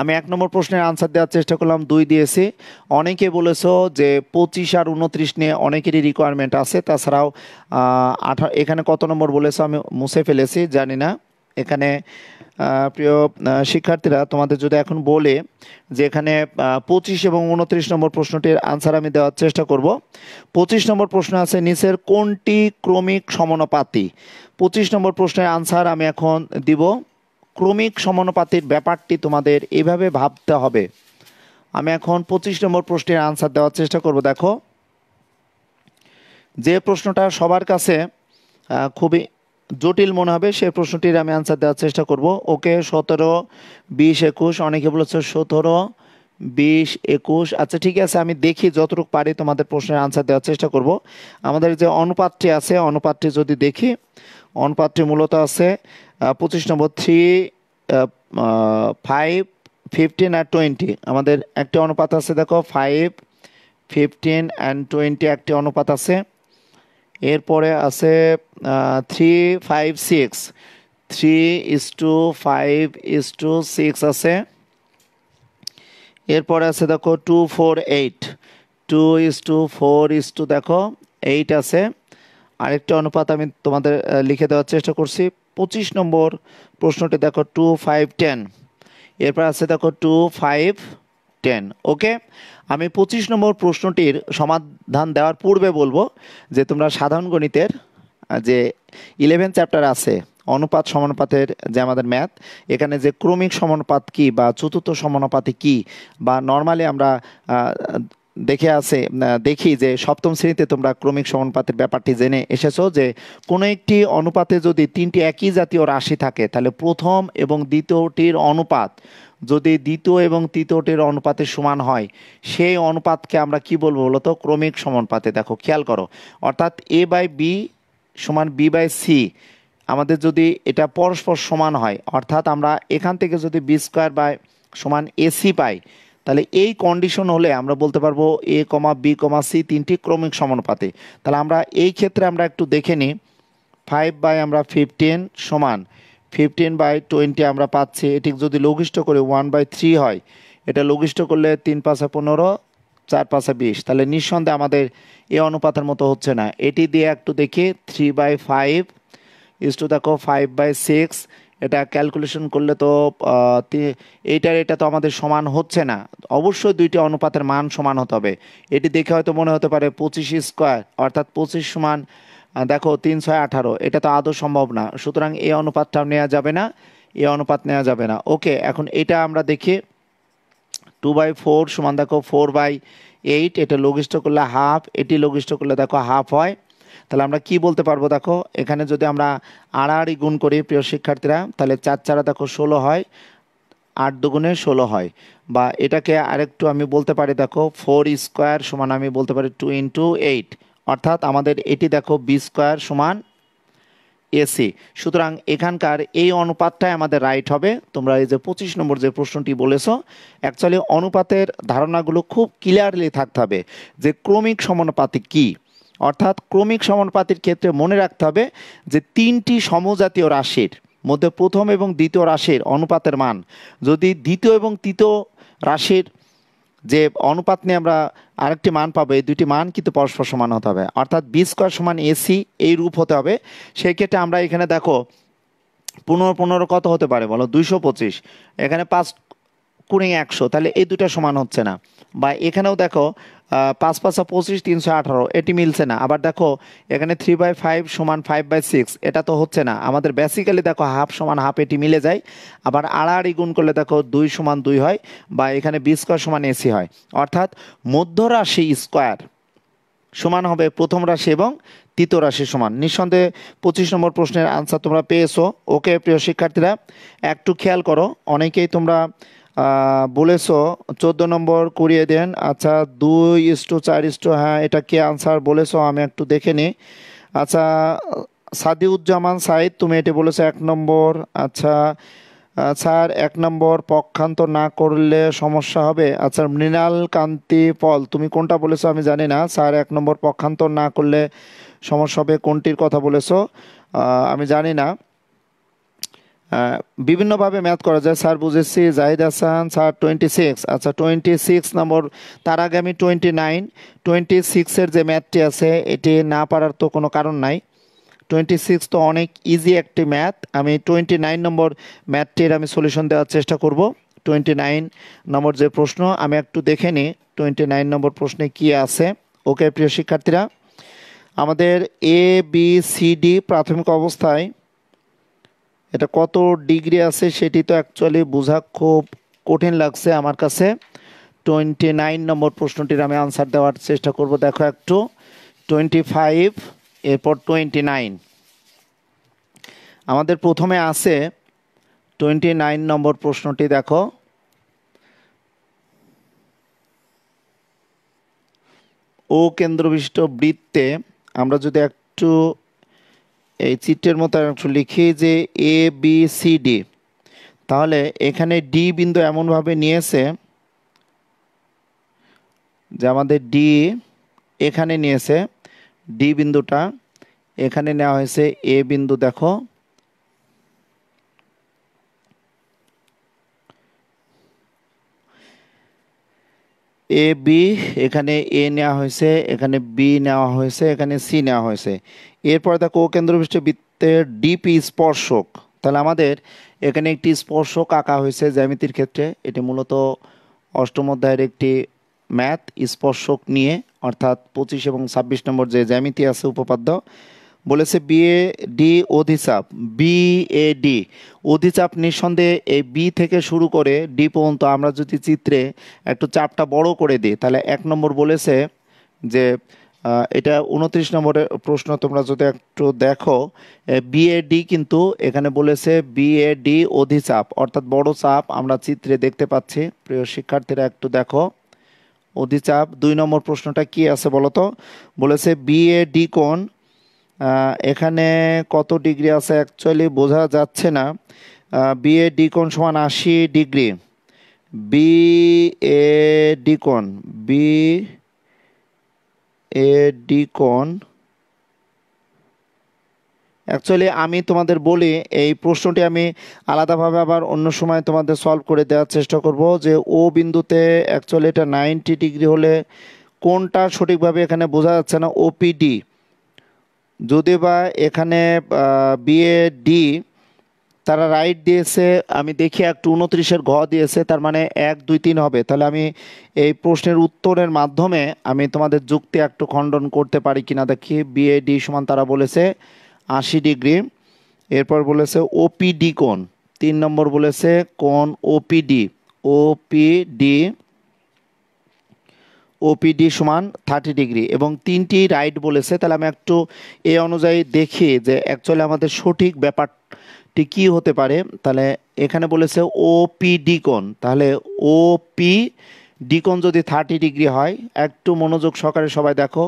[SPEAKER 1] আমি এক নম্বর প্রশ্নের আনসার দেওয়ার চেষ্টা করলাম দুই দিয়েছি অনেকে বলেছো যে পঁচিশ আর উনত্রিশ নিয়ে অনেকেরই রিকোয়ারমেন্ট আছে তাছাড়াও আঠা এখানে কত নম্বর বলেছো আমি মুছে ফেলেছি জানি না এখানে প্রিয় শিক্ষার্থীরা তোমাদের যদি এখন বলে যে এখানে পঁচিশ এবং উনত্রিশ নম্বর প্রশ্নটির আনসার আমি দেওয়ার চেষ্টা করব পঁচিশ নম্বর প্রশ্ন আছে নিচের কোনটি ক্রমিক সমনপাতি পঁচিশ নম্বর প্রশ্নের আনসার আমি এখন দিব ক্রমিক সমানুপাতির ব্যাপারটি তোমাদের এভাবে ভাবতে হবে আমি এখন পঁচিশ নম্বর প্রশ্নের আনসার দেওয়ার চেষ্টা করব দেখো যে প্রশ্নটা সবার কাছে খুবই জটিল মনে হবে সেই প্রশ্নটির আমি আনসার দেওয়ার চেষ্টা করব ওকে সতেরো বিশ একুশ অনেকে বলেছে সতেরো বিশ একুশ আচ্ছা ঠিক আছে আমি দেখি যতটুকু পারি তোমাদের প্রশ্নের আনসার দেওয়ার চেষ্টা করব আমাদের যে অনুপাতটি আছে অনুপাতটি যদি দেখি অনুপাতটি মূলত আছে পঁচিশ নম্বর থ্রি ফাইভ ফিফটিন আর টোয়েন্টি আমাদের একটা অনুপাত আছে দেখো ফাইভ ফিফটিন অ্যান্ড টোয়েন্টি একটি অনুপাত আছে এরপরে আছে three five six three is two five is to six আছে এরপরে আছে দেখো two four eight two is to four is to দেখো এইট আছে আরেকটা অনুপাত আমি তোমাদের লিখে দেওয়ার চেষ্টা করছি পঁচিশ নম্বর প্রশ্নটি দেখো টু ফাইভ টেন এরপর আছে দেখো টু ফাইভ টেন ওকে আমি পঁচিশ নম্বর প্রশ্নটির সমাধান দেওয়ার পূর্বে বলবো যে তোমরা সাধারণ গণিতের যে ইলেভেন চ্যাপ্টার আছে অনুপাত সমানুপাতের যে আমাদের ম্যাথ এখানে যে ক্রমিক সমানুপাত কি বা চতুর্থ সমানুপাতে কি বা নর্মালি আমরা দেখে আছে দেখি যে সপ্তম শ্রেণীতে তোমরা ক্রমিক সমানুপাতের ব্যাপারটি জেনে এসেছো যে কোনো একটি অনুপাতে যদি তিনটি একই জাতীয় রাশি থাকে তাহলে প্রথম এবং দ্বিতীয়টির অনুপাত যদি দ্বিতীয় এবং তৃতীয়টির অনুপাতে সমান হয় সেই অনুপাতকে আমরা কি বলবো বলতো ক্রমিক সমানুপাতে দেখো খেয়াল করো অর্থাৎ এ বাই বি সমান বি বাই সি আমাদের যদি এটা পরস্পর সমান হয় অর্থাৎ আমরা এখান থেকে যদি বি স্কোয়ার বাই সমান এসি পাই তাহলে এই কন্ডিশন হলে আমরা বলতে পারবো এ কমা বি কমা সি তিনটি ক্রমিক সমানুপাতে তাহলে আমরা এই ক্ষেত্রে আমরা একটু দেখে নিই ফাইভ বাই আমরা ফিফটিন সমান ফিফটিন বাই টোয়েন্টি আমরা পাচ্ছি এটি যদি লঘিষ্ঠ করে ওয়ান বাই থ্রি হয় এটা লঘিষ্ঠ করলে তিন পাঁচে পনেরো চার পাঁচে বিশ তাহলে নিঃসন্দেহে আমাদের এ অনুপাতের মতো হচ্ছে না এটি দিয়ে একটু দেখি three by five is to to দেখো ফাইভ বাই সিক্স এটা ক্যালকুলেশন করলে তো এইটার এটা তো আমাদের সমান হচ্ছে না অবশ্যই দুইটি অনুপাতের মান সমান হতে হবে এটি দেখে হয়তো মনে হতে পারে পঁচিশ স্কোয়ার অর্থাৎ পঁচিশ সমান দেখো তিন ছয় আঠারো এটা তো আদৌ সম্ভব না সুতরাং এই অনুপাতটাও নেওয়া যাবে না এই অনুপাত নেওয়া যাবে না ওকে এখন এটা আমরা দেখি টু বাই ফোর সমান দেখো ফোর বাই এইট এটা লঘিষ্ঠ করলে হাফ এটি লঘিষ্ঠ করলে দেখো হাফ হয় তাহলে আমরা কি বলতে পারবো দেখো এখানে যদি আমরা আড়াআড়ি গুণ করি প্রিয় শিক্ষার্থীরা তাহলে চার চারা দেখো ষোলো হয় আট দুগুণে ষোলো হয় বা এটাকে আরেকটু আমি বলতে পারি দেখো ফোর স্কোয়ার সমান আমি বলতে পারি টু ইন্টু এইট অর্থাৎ আমাদের এটি দেখো বি স্কোয়ার সমান এসি সুতরাং এখানকার এই অনুপাতটাই আমাদের রাইট হবে তোমরা এই যে পঁচিশ নম্বর যে প্রশ্নটি বলেছো অ্যাকচুয়ালি অনুপাতের ধারণাগুলো খুব ক্লিয়ারলি থাকতে হবে যে ক্রমিক সমানুপাতিক কী অর্থাৎ ক্রমিক সমানুপাতির ক্ষেত্রে মনে রাখতে হবে যে তিনটি সমজাতীয় রাশির মধ্যে প্রথম এবং দ্বিতীয় রাশির অনুপাতের মান যদি দ্বিতীয় এবং তৃতীয় রাশির যে অনুপাত নিয়ে আমরা আরেকটি মান পাবো এই দুটি মান কিন্তু পরস্পর সমান হতে হবে অর্থাৎ বি স্কোয়ার সমান এসি এই রূপ হতে হবে সেক্ষেত্রে আমরা এখানে দেখো পনেরো পনেরো কত হতে পারে বলো দুইশো পঁচিশ এখানে পাঁচ কুড়ি একশো তাহলে এই দুটা সমান হচ্ছে না বা এখানেও দেখো পাঁচ পাঁচশো পঁচিশ তিনশো আঠারো এটি মিলছে না আবার দেখো এখানে থ্রি বাই ফাইভ সমান ফাইভ বাই সিক্স এটা তো হচ্ছে না আমাদের বেসিক্যালি দেখো হাফ সমান হাফ এটি মিলে যায় আবার আড়াআড়ি গুণ করলে দেখো দুই সমান দুই হয় বা এখানে বি স্কোয়ার সমান এসি হয় অর্থাৎ মধ্যরাশি স্কোয়ার সমান হবে প্রথম রাশি এবং তৃতীয় রাশি সমান নিঃসন্দেহে পঁচিশ নম্বর প্রশ্নের আনসার তোমরা পেয়েছো ওকে প্রিয় শিক্ষার্থীরা একটু খেয়াল করো অনেকেই তোমরা বলেছ চোদ্দো নম্বর করিয়ে দেন আচ্ছা দুই ইস্টু চার ইস্টু হ্যাঁ এটা কি আনসার বলেছ আমি একটু দেখে নিই আচ্ছা সাদিউজ্জামান সাইদ তুমি এটি বলেছো এক নম্বর আচ্ছা স্যার এক নম্বর পক্ষান্ত না করলে সমস্যা হবে আচ্ছা মৃণাল কান্তি পল তুমি কোনটা বলেছো আমি জানি না স্যার এক নম্বর পক্ষান্ত না করলে সমস্যা হবে কোনটির কথা বলেছো আমি জানি না বিভিন্নভাবে ম্যাথ করা যায় স্যার বুঝেছি Zahid Hasan sir twenty six আচ্ছা টোয়েন্টি সিক্স নম্বর তার আগে আমি টোয়েন্টি নাইন টোয়েন্টি সিক্সের যে ম্যাথটি আছে এটি না পারার তো কোনো কারণ নাই টোয়েন্টি সিক্স তো অনেক ইজি একটি ম্যাথ আমি টোয়েন্টি নাইন নম্বর ম্যাথটির আমি সলিউশন দেওয়ার চেষ্টা করব টোয়েন্টি নাইন নম্বর যে প্রশ্ন আমি একটু দেখে নিই টোয়েন্টি নাইন নম্বর প্রশ্নে কি আছে ওকে প্রিয় শিক্ষার্থীরা আমাদের এ বি সি ডি প্রাথমিক অবস্থায় এটা কত ডিগ্রি আছে সেটি তো অ্যাকচুয়ালি বোঝা খুব কঠিন লাগছে আমার কাছে টোয়েন্টি নাইন নম্বর প্রশ্নটির আমি আনসার দেওয়ার চেষ্টা করব দেখো একটু টোয়েন্টি ফাইভ এরপর টোয়েন্টি নাইন আমাদের প্রথমে আছে টোয়েন্টি নাইন নম্বর প্রশ্নটি দেখো ও কেন্দ্রবিষ্ট বৃত্তে আমরা যদি একটু এই চিত্রের মতো একটু লিখি যে এ বি সি ডি তাহলে এখানে ডি বিন্দু এমনভাবে নিয়েছে যে আমাদের ডি এখানে নিয়েছে ডি বিন্দুটা এখানে নেওয়া হয়েছে এ বিন্দু দেখো এ বি এখানে এ নেওয়া হয়েছে এখানে বি নেওয়া হয়েছে এখানে সি নেওয়া হয়েছে এরপর দেখো কেন্দ্রবিষ্ট বৃত্তের ডিপি স্পর্শক তাহলে আমাদের এখানে একটি স্পর্শক আঁকা হয়েছে জ্যামিতির ক্ষেত্রে এটি মূলত অষ্টম অধ্যায়ের একটি ম্যাথ স্পর্শক নিয়ে অর্থাৎ পঁচিশ এবং ছাব্বিশ নম্বর যে জ্যামিতি আছে উপপাদ্য বলেছে বিএ ডি অধিচাপ বি এ ডি অধিচাপ নিঃসন্দেহে এই বি থেকে শুরু করে ডি পর্যন্ত আমরা যদি চিত্রে একটু চাপটা বড় করে দিই তাহলে এক নম্বর বলেছে যে এটা উনত্রিশ নম্বরের প্রশ্ন তোমরা যদি একটু দেখো ডি কিন্তু এখানে বলেছে ডি অধিচাপ অর্থাৎ বড় চাপ আমরা চিত্রে দেখতে পাচ্ছি প্রিয় শিক্ষার্থীরা একটু দেখো অধিচাপ দুই নম্বর প্রশ্নটা কি আছে বলতো বলেছে ডি কোন এখানে কত ডিগ্রি আছে অ্যাকচুয়ালি বোঝা যাচ্ছে না বি এ ডিকোন সমান আশি ডিগ্রি বি এ ডিকোন বি এ ডিকোন অ্যাকচুয়ালি আমি তোমাদের বলি এই প্রশ্নটি আমি আলাদাভাবে আবার অন্য সময় তোমাদের সলভ করে দেওয়ার চেষ্টা করব যে ও বিন্দুতে অ্যাকচুয়ালি এটা নাইনটি ডিগ্রি হলে কোনটা সঠিকভাবে এখানে বোঝা যাচ্ছে না ওপিডি যদি বা এখানে বিএ ডি তারা রাইট দিয়েছে আমি দেখি একটু উনত্রিশের ঘ দিয়েছে তার মানে এক দুই তিন হবে তাহলে আমি এই প্রশ্নের উত্তরের মাধ্যমে আমি তোমাদের যুক্তি একটু খণ্ডন করতে পারি কিনা দেখি বিএডি সমান তারা বলেছে আশি ডিগ্রি এরপর বলেছে ওপিডি কোন তিন নম্বর বলেছে কোন ওপিডি ওপিডি ওপিডি সমান থার্টি ডিগ্রি এবং তিনটি রাইট বলেছে তাহলে আমি একটু এ অনুযায়ী দেখি যে অ্যাকচুয়ালি আমাদের সঠিক ব্যাপারটি কী হতে পারে তাহলে এখানে বলেছে ওপিডি কোন তাহলে ওপি ডিকোণ যদি থার্টি ডিগ্রি হয় একটু মনোযোগ সহকারে সবাই দেখো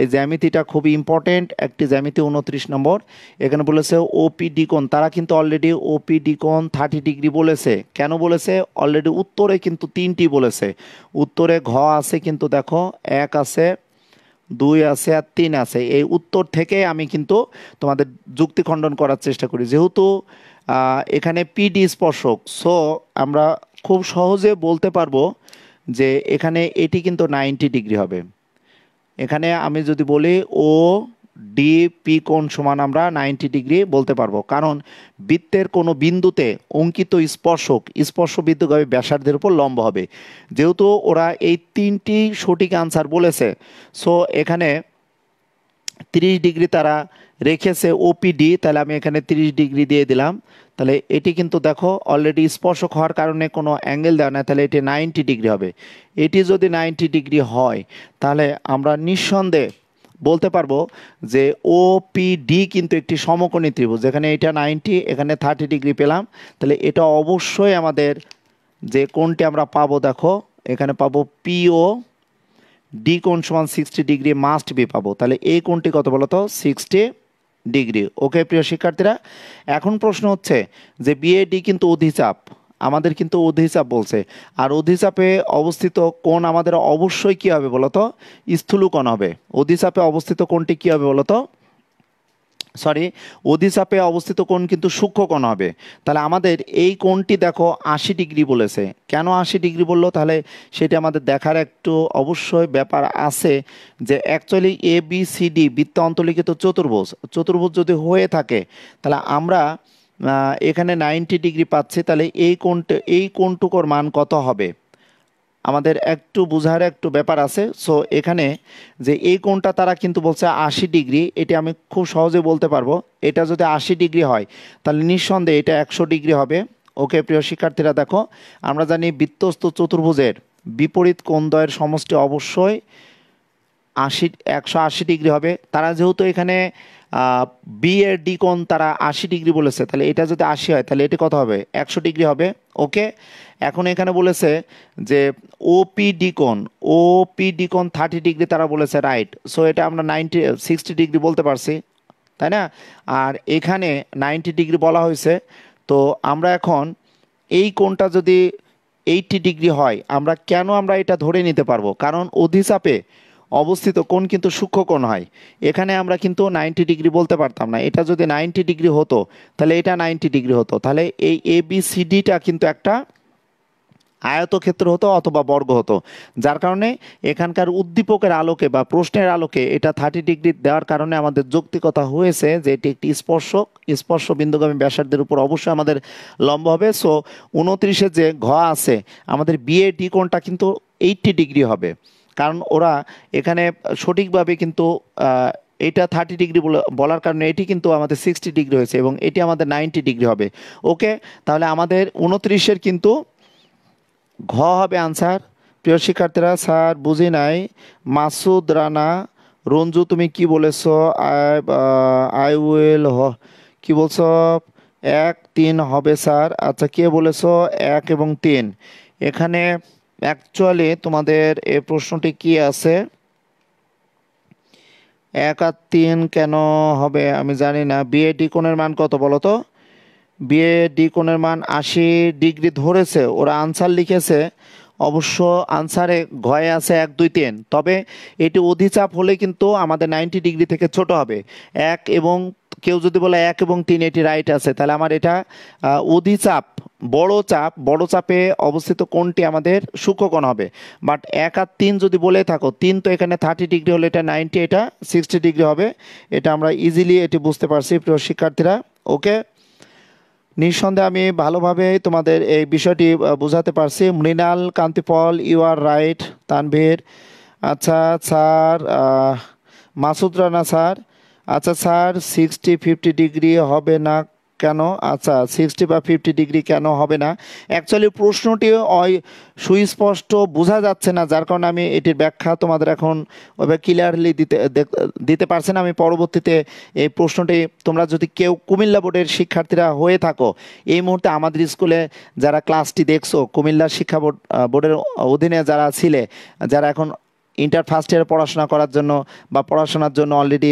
[SPEAKER 1] এই জ্যামিতিটা খুবই ইম্পর্টেন্ট একটি জ্যামিতি উনত্রিশ নম্বর এখানে বলেছে ওপি কোণ তারা কিন্তু অলরেডি ওপি ডিকন থার্টি ডিগ্রি বলেছে কেন বলেছে অলরেডি উত্তরে কিন্তু তিনটি বলেছে উত্তরে ঘ আছে কিন্তু দেখো এক আছে দুই আছে আর তিন আছে এই উত্তর থেকে আমি কিন্তু তোমাদের যুক্তি খণ্ডন করার চেষ্টা করি যেহেতু এখানে পিডি স্পর্শক সো আমরা খুব সহজে বলতে পারবো যে এখানে এটি কিন্তু নাইনটি ডিগ্রি হবে এখানে আমি যদি বলি ও ডি পি কোণ সমান আমরা নাইনটি ডিগ্রি বলতে পারবো কারণ বৃত্তের কোনো বিন্দুতে অঙ্কিত স্পর্শক স্পর্শ বিদ্যুগামী ব্যাসার্ধের উপর লম্ব হবে যেহেতু ওরা এই তিনটি সঠিক আনসার বলেছে সো এখানে 30 ডিগ্রি তারা রেখেছে ওপিডি তাহলে আমি এখানে 30 ডিগ্রি দিয়ে দিলাম তাহলে এটি কিন্তু দেখো অলরেডি স্পর্শক হওয়ার কারণে কোনো অ্যাঙ্গেল দেওয়া না তাহলে এটি নাইনটি ডিগ্রি হবে এটি যদি নাইনটি ডিগ্রি হয় তাহলে আমরা নিঃসন্দেহে বলতে পারবো যে ওপিডি কিন্তু একটি সমকোণী ত্রিভুজ যেখানে এটা নাইনটি এখানে থার্টি ডিগ্রি পেলাম তাহলে এটা অবশ্যই আমাদের যে কোনটি আমরা পাবো দেখো এখানে পাবো পিও ডি কোন সমান সিক্সটি ডিগ্রি মাস্ট বি পাবো তাহলে এই কোনটি কত বলতো সিক্সটি ডিগ্রি ওকে প্রিয় শিক্ষার্থীরা এখন প্রশ্ন হচ্ছে যে বিএডি কিন্তু অধিচাপ আমাদের কিন্তু অধিচাপ বলছে আর অধিচাপে অবস্থিত কোন আমাদের অবশ্যই কী হবে বলতো স্থূলকণ হবে অধিচাপে অবস্থিত কোনটি কী হবে বলতো সরি অধিচাপে অবস্থিত কোণ কিন্তু সূক্ষ্ম কোণ হবে তাহলে আমাদের এই কোণটি দেখো আশি ডিগ্রি বলেছে কেন আশি ডিগ্রি বললো তাহলে সেটা আমাদের দেখার একটু অবশ্যই ব্যাপার আছে যে actually A B C D বৃত্ত অন্তলিখিত চতুর্ভুজ চতুর্ভুজ যদি হয়ে থাকে তাহলে আমরা এখানে নাইনটি ডিগ্রি পাচ্ছি তাহলে এই কোণটা এই কোণটুকোর মান কত হবে আমাদের একটু বোঝার একটু ব্যাপার আছে সো এখানে যে এই কোণটা তারা কিন্তু বলছে আশি ডিগ্রি এটা আমি খুব সহজে বলতে পারবো এটা যদি আশি ডিগ্রি হয় তাহলে নিঃসন্দেহে এটা একশো ডিগ্রি হবে ওকে প্রিয় শিক্ষার্থীরা দেখো আমরা জানি বিত্তস্ত চতুর্ভুজের বিপরীত কোণদ্বয়ের সমষ্টি অবশ্যই আশি একশো আশি ডিগ্রি হবে তারা যেহেতু এখানে বি এর ডি কোণ তারা আশি ডিগ্রি বলেছে তাহলে এটা যদি আশি হয় তাহলে এটি কত হবে একশো ডিগ্রি হবে ওকে এখন এখানে বলেছে যে ওপি ডিকন ওপি ডিকন থার্টি ডিগ্রি তারা বলেছে রাইট সো এটা আমরা নাইনটি সিক্সটি ডিগ্রি বলতে পারছি তাই না আর এখানে নাইনটি ডিগ্রি বলা হয়েছে তো আমরা এখন এই কোণটা যদি এইটটি ডিগ্রি হয় আমরা কেন আমরা এটা ধরে নিতে পারবো কারণ অধিচাপে অবস্থিত কোণ কিন্তু সূক্ষ্ম কোণ হয় এখানে আমরা কিন্তু নাইনটি ডিগ্রি বলতে পারতাম না এটা যদি নাইনটি ডিগ্রি হতো তাহলে এটা নাইনটি ডিগ্রি হতো তাহলে এই এবিসিডিটা কিন্তু একটা আয়তক্ষেত্র হতো অথবা বর্গ হতো যার কারণে এখানকার উদ্দীপকের আলোকে বা প্রশ্নের আলোকে এটা থার্টি ডিগ্রি দেওয়ার কারণে আমাদের যৌক্তিকতা হয়েছে যে এটি একটি স্পর্শক স্পর্শ বিন্দুগামী ব্যাসার্ধের উপর অবশ্যই আমাদের লম্ব হবে সো উনত্রিশে যে ঘ আছে আমাদের ডি কোণটা কিন্তু এইটটি ডিগ্রি হবে কারণ ওরা এখানে সঠিকভাবে কিন্তু এটা থার্টি ডিগ্রি বলার কারণে এটি কিন্তু আমাদের সিক্সটি ডিগ্রি হয়েছে এবং এটি আমাদের নাইনটি ডিগ্রি হবে ওকে তাহলে আমাদের উনত্রিশের কিন্তু ঘ হবে আনসার প্রিয় শিক্ষার্থীরা স্যার বুঝি নাই মাসুদ রানা রঞ্জু তুমি কি বলেছ আই আই উইল হ কি বলছ এক তিন হবে স্যার আচ্ছা কে বলেছ এক এবং তিন এখানে অ্যাকচুয়ালি তোমাদের এ প্রশ্নটি কি আছে এক আর তিন কেন হবে আমি জানি না বিএডি কোনের মান কত বলো তো বিএ ডি কোণের মান আশি ডিগ্রি ধরেছে ওরা আনসার লিখেছে অবশ্য আনসারে ঘয়ে আছে এক দুই তিন তবে এটি অধিচাপ হলে কিন্তু আমাদের নাইনটি ডিগ্রি থেকে ছোট হবে এক এবং কেউ যদি বলে এক এবং তিন এটি রাইট আছে তাহলে আমার এটা অধিচাপ বড় চাপ বড় চাপে অবস্থিত কোণটি আমাদের সূক্ষ্মকোণ হবে বাট এক আর তিন যদি বলে থাকো তিন তো এখানে থার্টি ডিগ্রি হলে এটা নাইনটি এটা সিক্সটি ডিগ্রি হবে এটা আমরা ইজিলি এটি বুঝতে পারছি প্রিয় শিক্ষার্থীরা ওকে নিঃসন্দেহে আমি ভালোভাবে তোমাদের এই বিষয়টি বোঝাতে পারছি Mrinal Kantipal you are right Tanvir আচ্ছা স্যার মাসুদ রানা স্যার আচ্ছা স্যার সিক্সটি ফিফটি ডিগ্রি হবে না কেন আচ্ছা সিক্সটি বা ফিফটি ডিগ্রি কেন হবে না অ্যাকচুয়ালি প্রশ্নটি ওই সুস্পষ্ট বোঝা যাচ্ছে না যার কারণে আমি এটির ব্যাখ্যা তোমাদের এখন ক্লিয়ারলি দিতে দিতে পারছি না আমি পরবর্তীতে এই প্রশ্নটি তোমরা যদি কেউ কুমিল্লা বোর্ডের শিক্ষার্থীরা হয়ে থাকো এই মুহূর্তে আমাদের স্কুলে যারা ক্লাসটি দেখছো কুমিল্লা শিক্ষা বোর্ড বোর্ডের অধীনে যারা ছিলে যারা এখন ইন্টার ফার্স্ট ইয়ার পড়াশোনা করার জন্য বা পড়াশোনার জন্য অলরেডি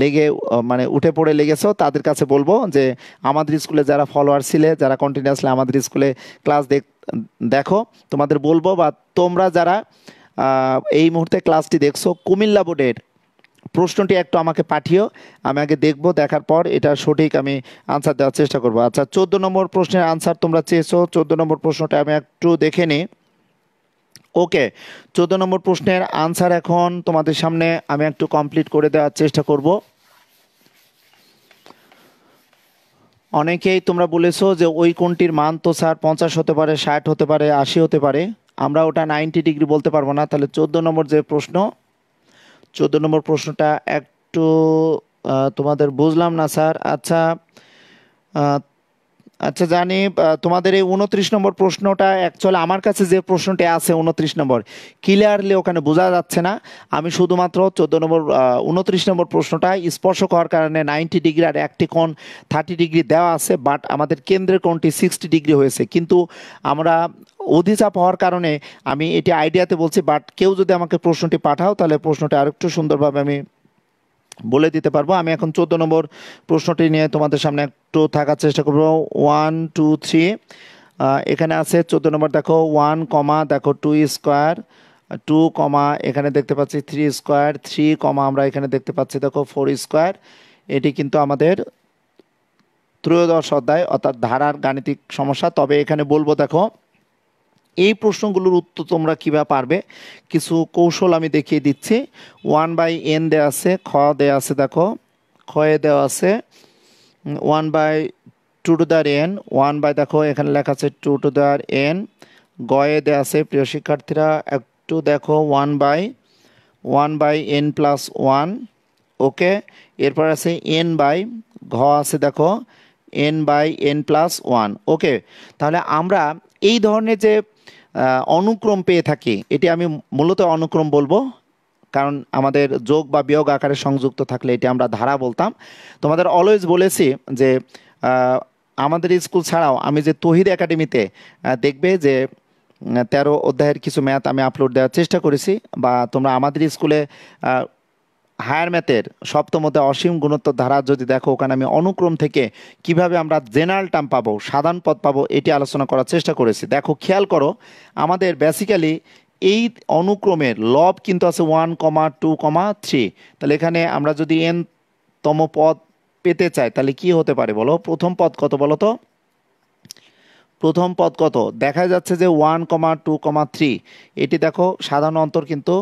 [SPEAKER 1] লেগে মানে উঠে পড়ে লেগেছো তাদের কাছে বলবো যে আমাদের স্কুলে যারা ফলোয়ার ছিলে যারা কন্টিনিউয়াসলি আমাদের স্কুলে ক্লাস দেখ দেখো তোমাদের বলবো বা তোমরা যারা এই মুহূর্তে ক্লাসটি দেখছো কুমিল্লা বোর্ডের প্রশ্নটি একটু আমাকে পাঠিও আমি আগে দেখব দেখার পর এটা সঠিক আমি আনসার দেওয়ার চেষ্টা করব আচ্ছা চোদ্দো নম্বর প্রশ্নের আনসার তোমরা চেয়েছো চোদ্দো নম্বর প্রশ্নটা আমি একটু দেখে নিই ওকে চোদ্দো নম্বর প্রশ্নের আনসার এখন তোমাদের সামনে আমি একটু কমপ্লিট করে দেওয়ার চেষ্টা করব অনেকেই তোমরা বলেছো যে ওই কোনটির মান তো স্যার পঞ্চাশ হতে পারে ষাট হতে পারে আশি হতে পারে আমরা ওটা নাইনটি ডিগ্রি বলতে পারবো না তাহলে চোদ্দো নম্বর যে প্রশ্ন চোদ্দো নম্বর প্রশ্নটা একটু তোমাদের বুঝলাম না স্যার আচ্ছা আচ্ছা জানি তোমাদের এই উনত্রিশ নম্বর প্রশ্নটা অ্যাকচুয়ালি আমার কাছে যে প্রশ্নটি আছে উনত্রিশ নম্বর ক্লিয়ারলি ওখানে বোঝা যাচ্ছে না আমি শুধুমাত্র চোদ্দো নম্বর উনত্রিশ নম্বর প্রশ্নটা স্পর্শ হওয়ার কারণে নাইনটি ডিগ্রি আর একটি কোণ থার্টি ডিগ্রি দেওয়া আছে বাট আমাদের কেন্দ্রের কোণটি সিক্সটি ডিগ্রি হয়েছে কিন্তু আমরা অধিচাপ হওয়ার কারণে আমি এটি আইডিয়াতে বলছি বাট কেউ যদি আমাকে প্রশ্নটি পাঠাও তাহলে প্রশ্নটা আরেকটু সুন্দরভাবে আমি বলে দিতে পারবো আমি এখন চোদ্দ নম্বর প্রশ্নটি নিয়ে তোমাদের সামনে একটু থাকার চেষ্টা করবো ওয়ান টু থ্রি এখানে আছে চোদ্দ নম্বর দেখো ওয়ান কমা দেখো টু স্কোয়ার টু কমা এখানে দেখতে পাচ্ছি থ্রি স্কোয়ার থ্রি কমা আমরা এখানে দেখতে পাচ্ছি দেখো ফোর স্কোয়ার এটি কিন্তু আমাদের ত্রয়োদশ অধ্যায় অর্থাৎ ধারার গাণিতিক সমস্যা তবে এখানে বলবো দেখো এই প্রশ্নগুলোর উত্তর তোমরা কীভাবে পারবে কিছু কৌশল আমি দেখিয়ে দিচ্ছি ওয়ান বাই এন দেওয়া আছে খ দেওয়া আছে দেখো খয়ে দেওয়া আছে one by two to the N one by দেখো এখানে লেখা আছে টু টু দ্য এন গয়ে দেওয়া আছে প্রিয় শিক্ষার্থীরা একটু দেখো one by one by N plus one okay এরপর আছে এন বাই ঘ আছে দেখো N by N plus one okay তাহলে আমরা এই ধরনের যে অনুক্রম পেয়ে থাকি এটি আমি মূলত অনুক্রম বলবো কারণ আমাদের যোগ বা বিয়োগ আকারে সংযুক্ত থাকলে এটি আমরা ধারা বলতাম তোমাদের অলওয়েজ বলেছি যে আমাদের স্কুল ছাড়াও আমি যে তহিদ একাডেমিতে দেখবে যে তেরো অধ্যায়ের কিছু ম্যাথ আমি আপলোড দেওয়ার চেষ্টা করেছি বা তোমরা আমাদের স্কুলে হায়ার ম্যাথের সপ্তমতে অসীম গুণত্ব ধারা যদি দেখো ওখানে আমি অনুক্রম থেকে কিভাবে আমরা জেনারেল টার্ম পাবো সাধারণ পদ পাবো এটি আলোচনা করার চেষ্টা করেছি দেখো খেয়াল করো আমাদের বেসিক্যালি এই অনুক্রমের লব কিন্তু আছে one comma two comma three তাহলে এখানে আমরা যদি এন তম পদ পেতে চাই তাহলে কি হতে পারে বলো প্রথম পদ কত বলো তো প্রথম পদ কত দেখা যাচ্ছে যে one comma two comma three এটি দেখো সাধারণ অন্তর কিন্তু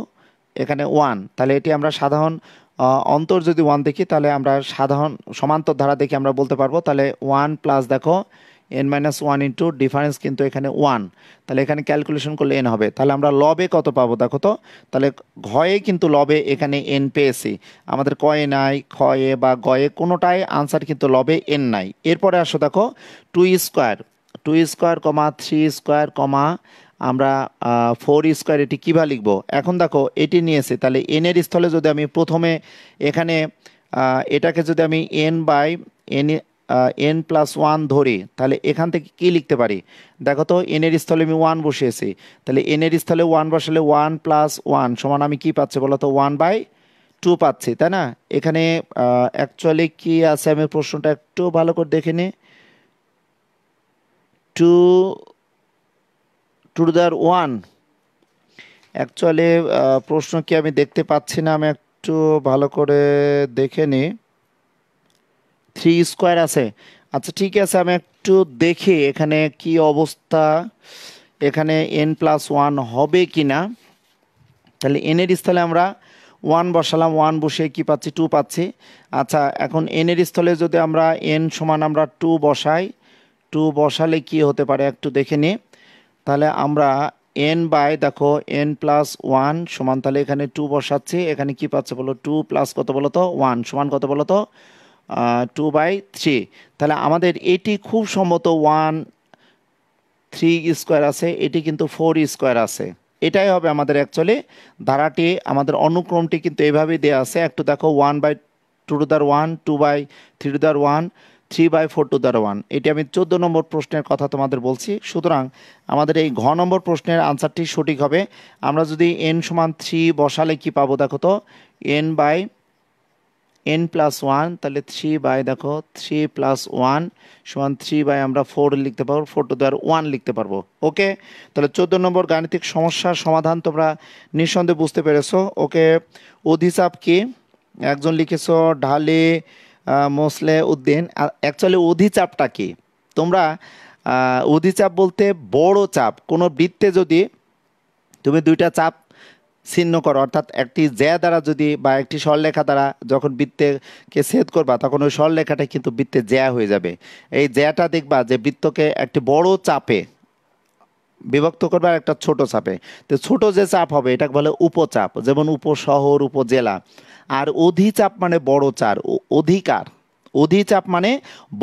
[SPEAKER 1] এখানে ওয়ান তাহলে এটি আমরা সাধারণ অন্তর যদি ওয়ান দেখি তাহলে আমরা সাধারণ সমান্তর ধারা দেখি আমরা বলতে পারবো তাহলে ওয়ান প্লাস দেখো n minus one into difference কিন্তু এখানে ওয়ান তাহলে এখানে ক্যালকুলেশন করলে এন হবে তাহলে আমরা লবে কত পাবো দেখো তো তাহলে ঘয়ে কিন্তু লবে এখানে এন পেয়েছি আমাদের কয়ে নাই ক্ষয়ে বা গয়ে কোনোটাই আনসার কিন্তু লবে এন নাই এরপরে আসো দেখো two square two square comma three square comma আমরা ফোর স্কোয়ার এটি কীভাবে লিখব এখন দেখো এটি নিয়েছে তাহলে এনের স্থলে যদি আমি প্রথমে এখানে এটাকে যদি আমি n by n n plus one ধরি তাহলে এখান থেকে কি লিখতে পারি দেখো তো এনের স্থলে আমি ওয়ান বসিয়েছি তাহলে এনের স্থলে ওয়ান বসালে ওয়ান প্লাস ওয়ান সমান আমি কি পাচ্ছি বলো তো ওয়ান বাই টু পাচ্ছি তাই না এখানে অ্যাকচুয়ালি কি আছে আমি প্রশ্নটা একটু ভালো করে দেখে নি two to the one actually প্রশ্ন কি আমি দেখতে পাচ্ছি না আমি একটু ভালো করে দেখে নি থ্রি স্কোয়ার আছে আচ্ছা ঠিক আছে আমি একটু দেখি এখানে কি অবস্থা এখানে এন প্লাস ওয়ান হবে কি না তাহলে এনের স্থলে আমরা ওয়ান বসালাম ওয়ান বসে কি পাচ্ছি টু পাচ্ছি আচ্ছা এখন এনের স্থলে যদি আমরা এন সমান আমরা টু বসাই টু বসালে কি হতে পারে একটু দেখে নিই তাহলে আমরা এন বাই দেখো এন প্লাস ওয়ান সমান তাহলে এখানে টু বসাচ্ছি এখানে কি পাচ্ছে বলো টু প্লাস কত বলো তো ওয়ান সমান কত বলো তো টু বাই থ্রি তাহলে আমাদের এটি খুব সম্ভবত ওয়ান থ্রি স্কোয়ার আছে এটি কিন্তু ফোর স্কোয়ার আছে এটাই হবে আমাদের অ্যাকচুয়ালি ধারাটি আমাদের অনুক্রমটি কিন্তু এইভাবেই দেওয়া আছে একটু দেখো one by two to the one two by three to the one three by four to the one এটি আমি চোদ্দো নম্বর প্রশ্নের কথা তোমাদের বলছি সুতরাং আমাদের এই ঘ নম্বর প্রশ্নের আনসারটি সঠিক হবে আমরা যদি এন সমান থ্রি বসালে কি পাবো দেখো তো n by N plus one তাহলে থ্রি বাই দেখো থ্রি প্লাস ওয়ান সমান থ্রি বাই আমরা ফোর লিখতে পারবো ফোর টু দেওয়ার ওয়ান লিখতে পারবো ওকে তাহলে চোদ্দো নম্বর গাণিতিক সমস্যার সমাধান তোমরা নিঃসন্দেহে বুঝতে পেরেছো ওকে অধিসাব কি একজন লিখেছো ঢালে মোসলে উদ্দিন অ্যাকচুয়ালি অধিচাপটা কি তোমরা অধিচাপ বলতে বড় চাপ কোনো বৃত্তে যদি তুমি দুইটা চাপ ছিন্ন করো অর্থাৎ একটি জ্যা দ্বারা যদি বা একটি স্বরলেখা দ্বারা যখন বৃত্তকে ছেদ করবা তখন ওই স্বরলেখাটা কিন্তু বৃত্তে জ্যা হয়ে যাবে এই জ্যাটা দেখবা যে বৃত্তকে একটি বড় চাপে বিভক্ত করবে আর একটা ছোট চাপে তো ছোট যে চাপ হবে এটাকে বলে উপচাপ যেমন উপশহর উপজেলা আর অধিচাপ মানে বড় চার অধিকার অধিচাপ মানে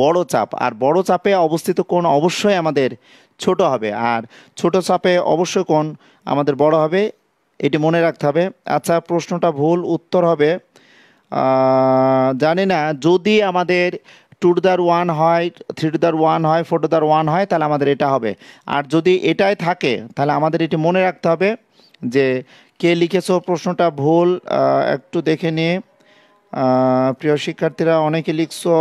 [SPEAKER 1] বড় চাপ আর বড় চাপে অবস্থিত কোন অবশ্যই আমাদের ছোট হবে আর ছোট চাপে অবশ্যই কোন আমাদের বড় হবে এটি মনে রাখতে হবে আচ্ছা প্রশ্নটা ভুল উত্তর হবে জানি না যদি আমাদের টু দার ওয়ান হয় থ্রি টু দার ওয়ান হয় ফোর টু দার ওয়ান হয় তাহলে আমাদের এটা হবে আর যদি এটাই থাকে তাহলে আমাদের এটি মনে রাখতে হবে যে কে লিখেছো প্রশ্নটা ভুল একটু দেখে নিয়ে প্রিয় শিক্ষার্থীরা অনেকে লিখছো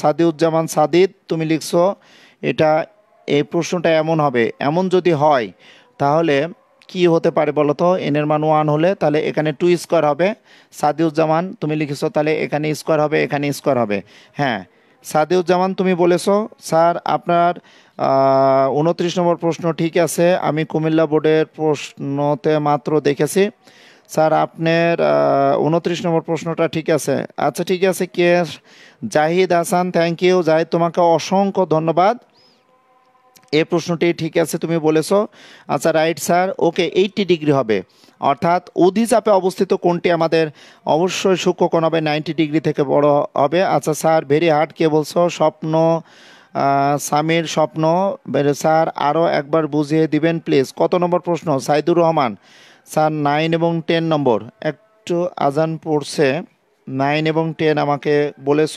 [SPEAKER 1] সাদিউজ্জামান সাদিদ তুমি লিখছো এটা এই প্রশ্নটা এমন হবে এমন যদি হয় তাহলে কি হতে পারে বলো তো এনের মান ওয়ান হলে তাহলে এখানে টু স্কোয়ার হবে সাদিউজ্জামান তুমি লিখেছো তাহলে এখানে স্কোয়ার হবে এখানে স্কোয়ার হবে হ্যাঁ সাদিউজ্জামান তুমি বলেছ স্যার আপনার উনত্রিশ নম্বর প্রশ্ন ঠিক আছে আমি কুমিল্লা বোর্ডের প্রশ্নতে মাত্র দেখেছি স্যার আপনার উনত্রিশ নম্বর প্রশ্নটা ঠিক আছে আচ্ছা ঠিক আছে কে জাহিদ হাসান থ্যাংক ইউ জাহিদ তোমাকে অসংখ্য ধন্যবাদ এই প্রশ্নটি ঠিক আছে তুমি বলেছো আচ্ছা right sir okay eighty degree হবে অর্থাৎ অধিচাপে অবস্থিত কোনটি আমাদের অবশ্যই সূক্ষ্মকোণ হবে নাইনটি ডিগ্রি থেকে বড় হবে আচ্ছা স্যার ভেরি হার্ড কে বলছো স্বপ্ন সামির স্বপ্ন স্যার আরও একবার বুঝিয়ে দিবেন প্লিজ কত নম্বর প্রশ্ন সাইদুর রহমান স্যার নাইন এবং টেন নম্বর একটু আজান পড়ছে নাইন এবং টেন আমাকে বলেছ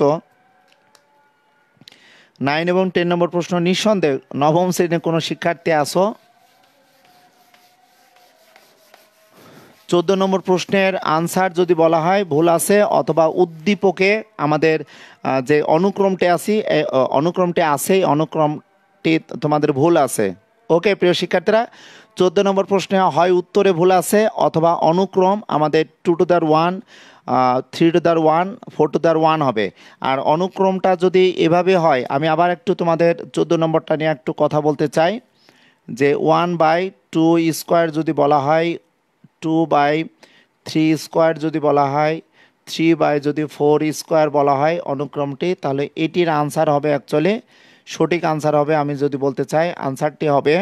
[SPEAKER 1] নাইন এবং টেন নম্বর প্রশ্ন নিঃসন্দেহ নবম শ্রেণীর কোনো শিক্ষার্থী আসো চোদ্দ নম্বর প্রশ্নের আনসার যদি বলা হয় ভুল আছে অথবা উদ্দীপকে আমাদের যে অনুক্রমটি আসি অনুক্রমটি আছে অনুক্রমটি তোমাদের ভুল আছে ওকে প্রিয় শিক্ষার্থীরা চোদ্দ নম্বর প্রশ্নে হয় উত্তরে ভুল আছে অথবা অনুক্রম আমাদের two to the one three to the one four to the one হবে আর অনুক্রমটা যদি এভাবে হয় আমি আবার একটু তোমাদের চোদ্দ নম্বরটা নিয়ে একটু কথা বলতে চাই যে ওয়ান বাই টু স্কোয়ার যদি বলা হয় টু বাই থ্রি স্কোয়ার যদি বলা হয় থ্রি বাই যদি ফোর স্কোয়ার বলা হয় অনুক্রমটি তাহলে এটির আনসার হবে অ্যাকচুয়ালি সঠিক আনসার হবে আমি যদি বলতে চাই আনসারটি হবে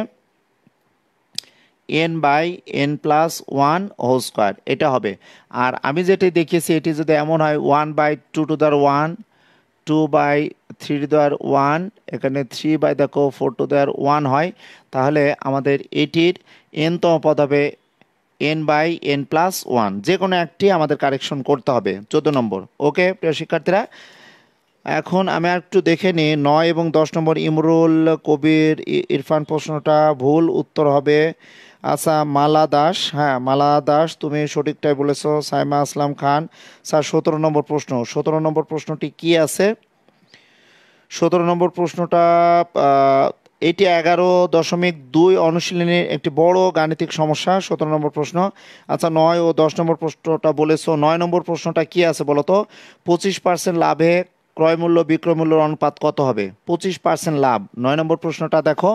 [SPEAKER 1] n by N plus one whole square এটা হবে আর আমি যেটি দেখিয়েছি এটি যদি এমন হয় one by two to the one two by three to the one এখানে থ্রি বাই দেখো ফোর টু দার ওয়ান হয় তাহলে আমাদের এটির এনতম পদ হবে n by N plus one যে কোনো একটি আমাদের কারেকশন করতে হবে চোদ্দো নম্বর ওকে প্রিয় শিক্ষার্থীরা এখন আমি একটু দেখে নিই নয় এবং দশ নম্বর ইমরুল কবির ইরফান প্রশ্নটা ভুল উত্তর হবে আচ্ছা মালা দাস হ্যাঁ মালা দাস তুমি সঠিকটাই বলেছ সাইমা আসলাম খান স্যার সতেরো নম্বর প্রশ্ন সতেরো নম্বর প্রশ্নটি কি আছে সতেরো নম্বর প্রশ্নটা এটি এগারো দশমিক দুই অনুশীলনের একটি বড় গাণিতিক সমস্যা সতেরো নম্বর প্রশ্ন আচ্ছা নয় ও দশ নম্বর প্রশ্নটা বলেছো নয় নম্বর প্রশ্নটা কি আছে বলতো পঁচিশ পার্সেন্ট লাভে ক্রয়মূল্য বিক্রয়মূল্যের অনুপাত কত হবে পঁচিশ পার্সেন্ট লাভ নয় নম্বর প্রশ্নটা দেখো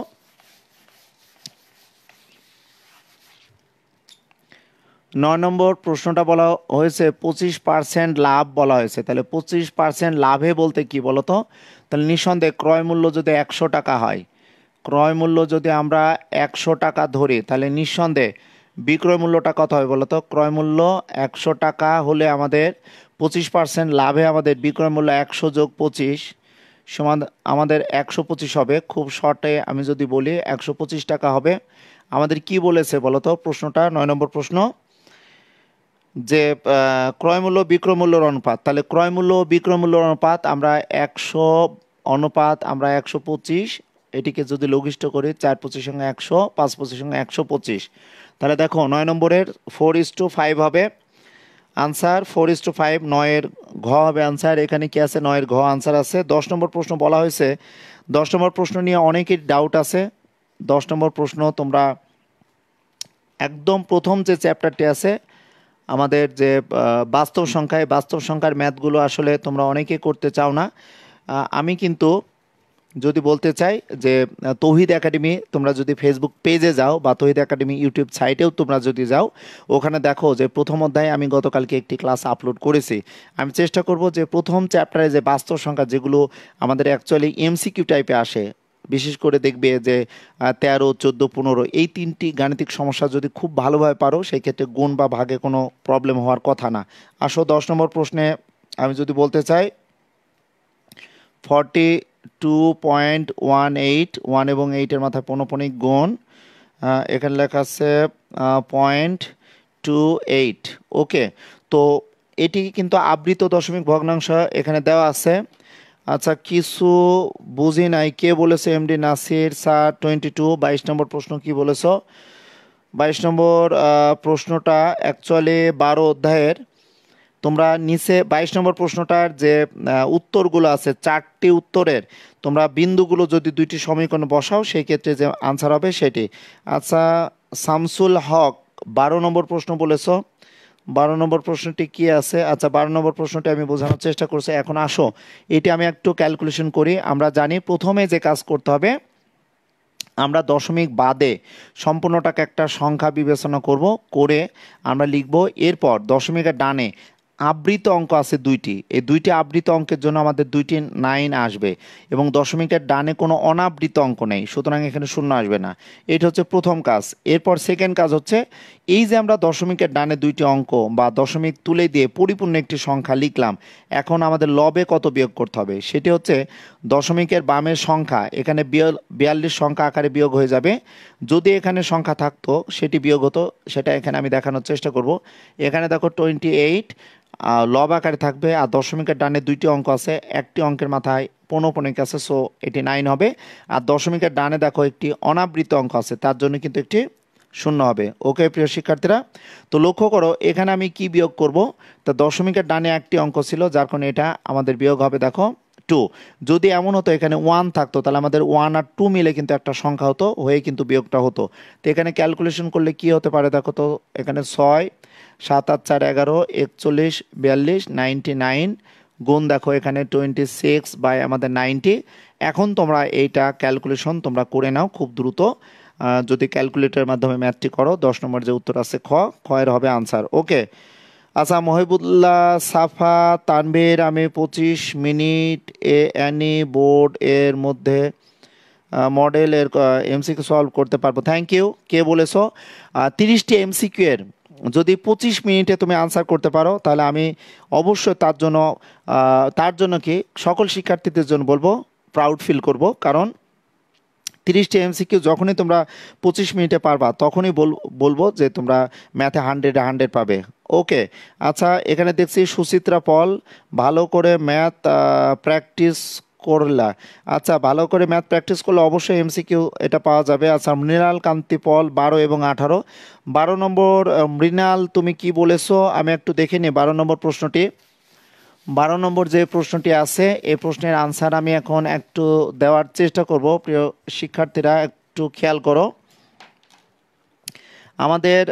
[SPEAKER 1] নয় নম্বর প্রশ্নটা বলা হয়েছে পঁচিশ পার্সেন্ট লাভ বলা হয়েছে তাহলে পঁচিশ পার্সেন্ট লাভে বলতে কি বলতো তাহলে নিঃসন্দেহে ক্রয় মূল্য যদি একশো টাকা হয় ক্রয় মূল্য যদি আমরা একশো টাকা ধরি তাহলে নিঃসন্দেহে বিক্রয় মূল্যটা কত হবে বলতো ক্রয় মূল্য একশো টাকা হলে আমাদের পঁচিশ পার্সেন্ট লাভে আমাদের বিক্রয় মূল্য একশো যোগ পঁচিশ সমান আমাদের একশো পঁচিশ হবে খুব শর্টে আমি যদি বলি একশো পঁচিশ টাকা হবে আমাদের কি বলেছে বলতো প্রশ্নটা নয় নম্বর প্রশ্ন যে ক্রয় মূল্য বিক্রয় মূল্যর অনুপাত তাহলে ক্রয় মূল্য বিক্রয় মূল্যর অনুপাত আমরা একশো অনুপাত আমরা একশো পঁচিশ এটিকে যদি লঘিষ্ঠ করি চার পঁচিশ সঙ্গে একশো পাঁচ পঁচিশ সঙ্গে একশো পঁচিশ তাহলে দেখো নয় নম্বরের ফোর ইস টু ফাইভ হবে answer four is two five নয়ের ঘ হবে আনসার এখানে কি আছে নয়ের ঘ আনসার আছে দশ নম্বর প্রশ্ন বলা হয়েছে দশ নম্বর প্রশ্ন নিয়ে অনেকই ডাউট আছে দশ নম্বর প্রশ্ন তোমরা একদম প্রথম যে চ্যাপ্টারটি আছে আমাদের যে বাস্তব সংখ্যায় বাস্তব সংখ্যার ম্যাথগুলো আসলে তোমরা অনেকে করতে চাও না আমি কিন্তু যদি বলতে চাই যে তৌহিদ একাডেমি তোমরা যদি ফেসবুক পেজে যাও বা তৌহিদ একাডেমি ইউটিউব সাইটেও তোমরা যদি যাও ওখানে দেখো যে প্রথম অধ্যায়ে আমি গতকালকে একটি ক্লাস আপলোড করেছি আমি চেষ্টা করব যে প্রথম চ্যাপ্টারে যে বাস্তব সংখ্যা যেগুলো আমাদের অ্যাকচুয়ালি এমসিকিউ টাইপে আসে বিশেষ করে দেখবে যে তেরো চোদ্দো পনেরো এই তিনটি গাণিতিক সমস্যা যদি খুব ভালোভাবে পারো সেই ক্ষেত্রে গুণ বা ভাগে কোনো প্রবলেম হওয়ার কথা না আসো দশ নম্বর প্রশ্নে আমি যদি বলতে চাই forty two point one eight one এবং এইটের মাথায় পনপনিক গুণ এখানে লেখা আছে পয়েন্ট টু এইট ওকে তো এটি কিন্তু আবৃত দশমিক ভগ্নাংশ এখানে দেওয়া আছে আচ্ছা কিছু বুঝি নাই কে বলেছে MD Nasir sir twenty two বাইশ নম্বর প্রশ্ন কি বলেছ বাইশ নম্বর প্রশ্নটা অ্যাকচুয়ালি বারো অধ্যায়ের তোমরা নিচে বাইশ নম্বর প্রশ্নটার যে উত্তরগুলো আছে চারটি উত্তরের তোমরা বিন্দুগুলো যদি দুইটি সমীকরণ বসাও সেই ক্ষেত্রে যে আনসার হবে সেটি আচ্ছা শামসুল হক বারো নম্বর প্রশ্ন বলেছ বারো নম্বর প্রশ্নটি কি আছে আচ্ছা বারো নম্বর প্রশ্নটি আমি বোঝানোর চেষ্টা করছি এখন আসো এটি আমি একটু ক্যালকুলেশন করি আমরা জানি প্রথমে যে কাজ করতে হবে আমরা দশমিক বাদে সম্পূর্ণটাকে একটা সংখ্যা বিবেচনা করব করে আমরা লিখব এরপর দশমিকের ডানে আবৃত অঙ্ক আছে দুইটি এই দুইটি আবৃত অঙ্কের জন্য আমাদের দুইটি নাইন আসবে এবং দশমিকের ডানে কোনো অনাবৃত অঙ্ক নেই সুতরাং এখানে শূন্য আসবে না এটা হচ্ছে প্রথম কাজ এরপর সেকেন্ড কাজ হচ্ছে এই যে আমরা দশমিকের ডানে দুইটি অঙ্ক বা দশমিক তুলে দিয়ে পরিপূর্ণ একটি সংখ্যা লিখলাম এখন আমাদের লবে কত বিয়োগ করতে হবে সেটি হচ্ছে দশমিকের বামের সংখ্যা এখানে বিয়াল্লিশ সংখ্যা আকারে বিয়োগ হয়ে যাবে যদি এখানে সংখ্যা থাকতো সেটি বিয়োগ হতো সেটা এখানে আমি দেখানোর চেষ্টা করব এখানে দেখো টোয়েন্টি এইট লব আকারে থাকবে আর দশমিকের ডানে দুইটি অঙ্ক আছে একটি অঙ্কের মাথায় পৌনপনিক আছে সো এটি নাইন হবে আর দশমিকের ডানে দেখো একটি অনাবৃত অঙ্ক আছে তার জন্য কিন্তু একটি শূন্য হবে ওকে প্রিয় শিক্ষার্থীরা তো লক্ষ্য করো এখানে আমি কি বিয়োগ করব তা দশমিকের ডানে একটি অঙ্ক ছিল যার কারণে এটা আমাদের বিয়োগ হবে দেখো টু যদি এমন হতো এখানে ওয়ান থাকতো তাহলে আমাদের ওয়ান আর টু মিলে কিন্তু একটা সংখ্যা হতো হয়ে কিন্তু বিয়োগটা হতো তো এখানে ক্যালকুলেশন করলে কি হতে পারে দেখো তো এখানে ছয় সাত আট চার এগারো একচল্লিশ বিয়াল্লিশ নাইনটি নাইন গুণ দেখো এখানে টোয়েন্টি সিক্স বাই আমাদের নাইনটি এখন তোমরা এইটা ক্যালকুলেশন তোমরা করে নাও খুব দ্রুত যদি ক্যালকুলেটরের মাধ্যমে ম্যাথটি করো দশ নম্বর যে উত্তর আছে খ খয়ের হবে আনসার ওকে আচ্ছা মহিবুল্লাহ সাফা তানবির আমি পঁচিশ মিনিট এ অ্যানি বোর্ড এর মধ্যে মডেল এর এমসিকিউ সলভ করতে পারবো থ্যাংক ইউ কে বলেছো তিরিশটি এমসিকিউ এর যদি পঁচিশ মিনিটে তুমি আনসার করতে পারো তাহলে আমি অবশ্যই তার জন্য তার জন্য কি সকল শিক্ষার্থীদের জন্য বলবো প্রাউড ফিল করব কারণ তিরিশটি এমসিকিউ যখনই তোমরা পঁচিশ মিনিটে পারবা তখনই বলবো যে তোমরা ম্যাথে হান্ড্রেডে হান্ড্রেড পাবে ওকে আচ্ছা এখানে দেখছি সুচিত্রা পল ভালো করে ম্যাথ প্র্যাকটিস করলা আচ্ছা ভালো করে ম্যাথ প্র্যাকটিস করলে অবশ্যই এমসিকিউ এটা পাওয়া যাবে আচ্ছা মৃণাল কান্তি পল বারো এবং আঠারো বারো নম্বর মৃণাল তুমি কি বলেছো আমি একটু দেখে নিই বারো নম্বর প্রশ্নটি বারো নম্বর যে প্রশ্নটি আছে এই প্রশ্নের আনসার আমি এখন একটু দেওয়ার চেষ্টা করব প্রিয় শিক্ষার্থীরা একটু খেয়াল করো আমাদের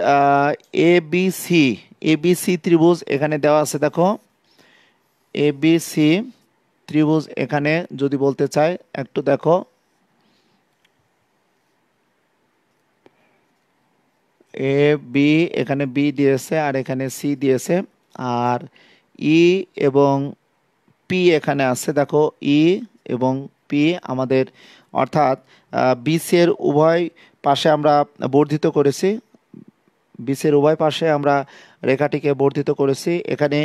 [SPEAKER 1] A B C A B C ত্রিভুজ এখানে দেওয়া আছে দেখো এ বি সি ত্রিভুজ এখানে যদি বলতে চাই একটু দেখো এ বি এখানে বি দিয়েছে আর এখানে সি দিয়েছে আর ই e এবং পি এখানে আছে দেখো ই e এবং পি আমাদের অর্থাৎ বিসের উভয় পাশে আমরা বর্ধিত করেছি বিসের উভয় পাশে আমরা রেখাটিকে বর্ধিত করেছি এখানে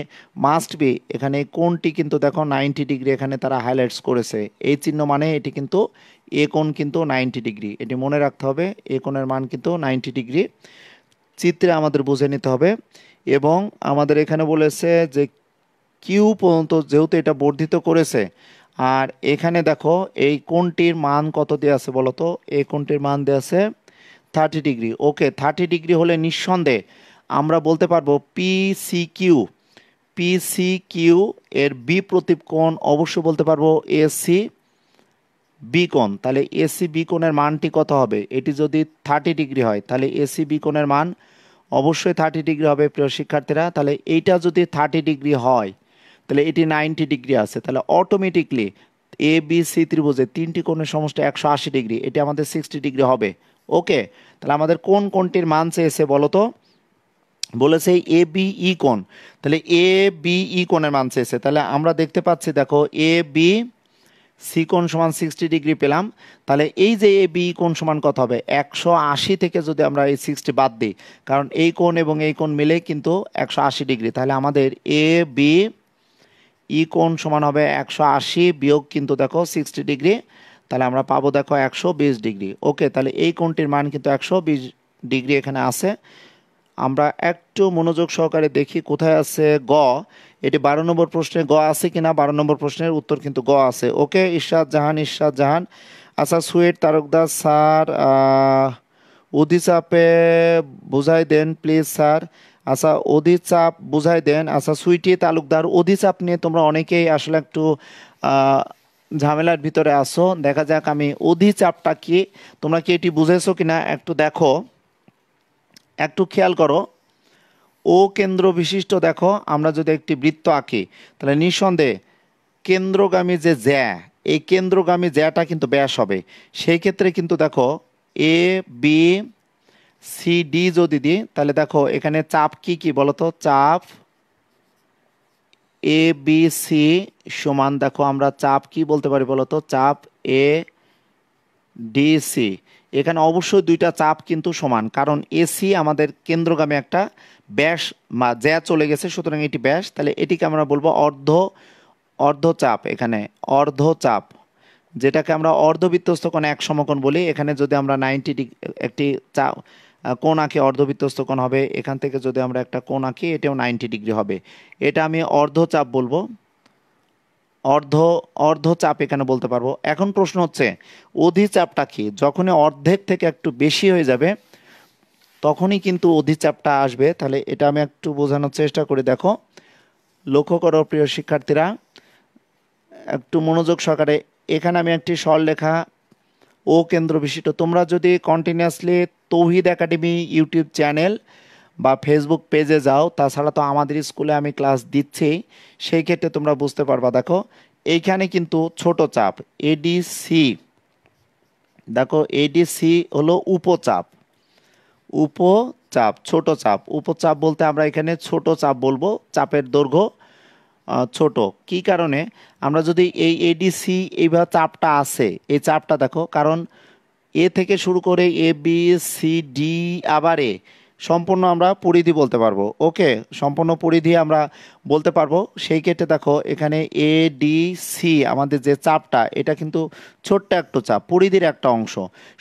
[SPEAKER 1] মাস্ট বি এখানে কোনটি কিন্তু দেখো নাইনটি ডিগ্রি এখানে তারা হাইলাইটস করেছে এই চিহ্ন মানে এটি কিন্তু এ কোন কিন্তু নাইনটি ডিগ্রি এটি মনে রাখতে হবে এ কোনের মান কিন্তু নাইনটি ডিগ্রি চিত্রে আমাদের বুঝে নিতে হবে এবং আমাদের এখানে বলেছে যে কিউ পর্যন্ত যেহেতু এটা বর্ধিত করেছে আর এখানে দেখো এই কোনটির মান কত দেওয়া আছে বলতো এই কোনটির মান দেওয়া আছে thirty degree okay thirty degree হলে নিঃসন্দেহে আমরা বলতে পারবো P C Q P C Q এর বি প্রতীপ কোণ অবশ্যই বলতে পারবো এসি বি কোণ তাহলে এসি বি কোণের মানটি কত হবে এটি যদি থার্টি ডিগ্রি হয় তাহলে এসি বি কোণের মান অবশ্যই থার্টি ডিগ্রি হবে প্রিয় শিক্ষার্থীরা তাহলে এইটা যদি থার্টি ডিগ্রি হয় তাহলে এটি নাইনটি ডিগ্রি আছে তাহলে অটোমেটিকলি এ বি সি ত্রিভুজে তিনটি কোণের সমস্ত একশো আশি ডিগ্রি এটি আমাদের সিক্সটি ডিগ্রি হবে ওকে তাহলে আমাদের কোন কোনটির মান চেয়েছে বলো তো বলেছে এ বি ই কোন তাহলে এ বি ই মান চেয়েছে তাহলে আমরা দেখতে পাচ্ছি দেখো এ বি সি কোন সমান সিক্সটি ডিগ্রি পেলাম তাহলে এই যে এ বি কোন সমান কত হবে একশো আশি থেকে যদি আমরা এই সিক্সটি বাদ দিই কারণ এই কোন এবং এই কোন মিলে কিন্তু একশো আশি ডিগ্রি তাহলে আমাদের এ বি ই কোন সমান হবে একশো আশি বিয়োগ কিন্তু দেখো সিক্সটি ডিগ্রি তাহলে আমরা পাবো দেখো একশো বিশ ডিগ্রি ওকে তাহলে এই কোনটির মান কিন্তু একশো বিশ ডিগ্রি এখানে আছে আমরা একটু মনোযোগ সহকারে দেখি কোথায় আছে গ এটি বারো নম্বর প্রশ্নে গ আছে কিনা বারো নম্বর প্রশ্নের উত্তর কিন্তু গ আছে ওকে ইশাদ জাহান ইশাদ জাহান আচ্ছা সুয়েট তারকদাস স্যার চাপে বুঝাই দেন প্লিজ স্যার আচ্ছা অধিচাপ বুঝাই দেন আচ্ছা সুইটি তালুকদার অধিচাপ নিয়ে তোমরা অনেকেই আসলে একটু ঝামেলার ভিতরে আসো দেখা যাক আমি অধিচাপটা কি তোমরা কি এটি বুঝেছো কিনা একটু দেখো একটু খেয়াল করো ও কেন্দ্র বিশিষ্ট দেখো আমরা যদি একটি বৃত্ত আঁকি তাহলে নিঃসন্দেহে কেন্দ্রগামী যে জ্যা এই কেন্দ্রগামী জ্যাটা কিন্তু ব্যাস হবে সেই ক্ষেত্রে কিন্তু দেখো এ বি সি ডি যদি দিই তাহলে দেখো এখানে চাপ কি কি বলতো চাপ এ বি সি সমান দেখো আমরা চাপ কি বলতে পারি বলতো চাপ এ ডি সি এখানে অবশ্যই দুইটা চাপ কিন্তু সমান কারণ এসি আমাদের কেন্দ্রগামী একটা ব্যাস বা জ্যা চলে গেছে সুতরাং এটি ব্যাস তাহলে এটিকে আমরা বলবো অর্ধ অর্ধচাপ এখানে অর্ধচাপ যেটাকে আমরা অর্ধবিত্তস্ত কোণ এক সমকোণ বলি এখানে যদি আমরা নাইনটি একটি চা কোণ আঁকি অর্ধবিত্তস্ত কোণ হবে এখান থেকে যদি আমরা একটা কোণ আঁকি এটাও নাইনটি ডিগ্রি হবে এটা আমি অর্ধচাপ বলবো অর্ধ অর্ধ চাপ এখানে বলতে পারবো এখন প্রশ্ন হচ্ছে অধিচাপটা কি যখনই অর্ধেক থেকে একটু বেশি হয়ে যাবে তখনই কিন্তু অধিচাপটা আসবে তাহলে এটা আমি একটু বোঝানোর চেষ্টা করে দেখো লক্ষ্য করো প্রিয় শিক্ষার্থীরা একটু মনোযোগ সহকারে এখানে আমি একটি সরলেখা ও কেন্দ্র বিশিষ্ট তোমরা যদি কন্টিনিউয়াসলি তৌহিদ একাডেমি ইউটিউব চ্যানেল বা ফেসবুক পেজে যাও তাছাড়া তো আমাদের স্কুলে আমি ক্লাস দিচ্ছি সেই ক্ষেত্রে তোমরা বুঝতে পারবা দেখো এইখানে কিন্তু ছোট চাপ এডিসি দেখো এডিসি হলো উপচাপ উপচাপ ছোট চাপ উপচাপ বলতে আমরা এখানে ছোট চাপ বলবো চাপের দৈর্ঘ্য ছোট কি কারণে আমরা যদি এই এডিসি এইভাবে চাপটা আছে এই চাপটা দেখো কারণ এ থেকে শুরু করে এ বি সি ডি আবার এ সম্পূর্ণ আমরা পরিধি বলতে পারবো ওকে সম্পূর্ণ পরিধি আমরা বলতে পারবো সেই ক্ষেত্রে দেখো এখানে এ ডি সি আমাদের যে চাপটা এটা কিন্তু ছোট্ট একটা চাপ পরিধির একটা অংশ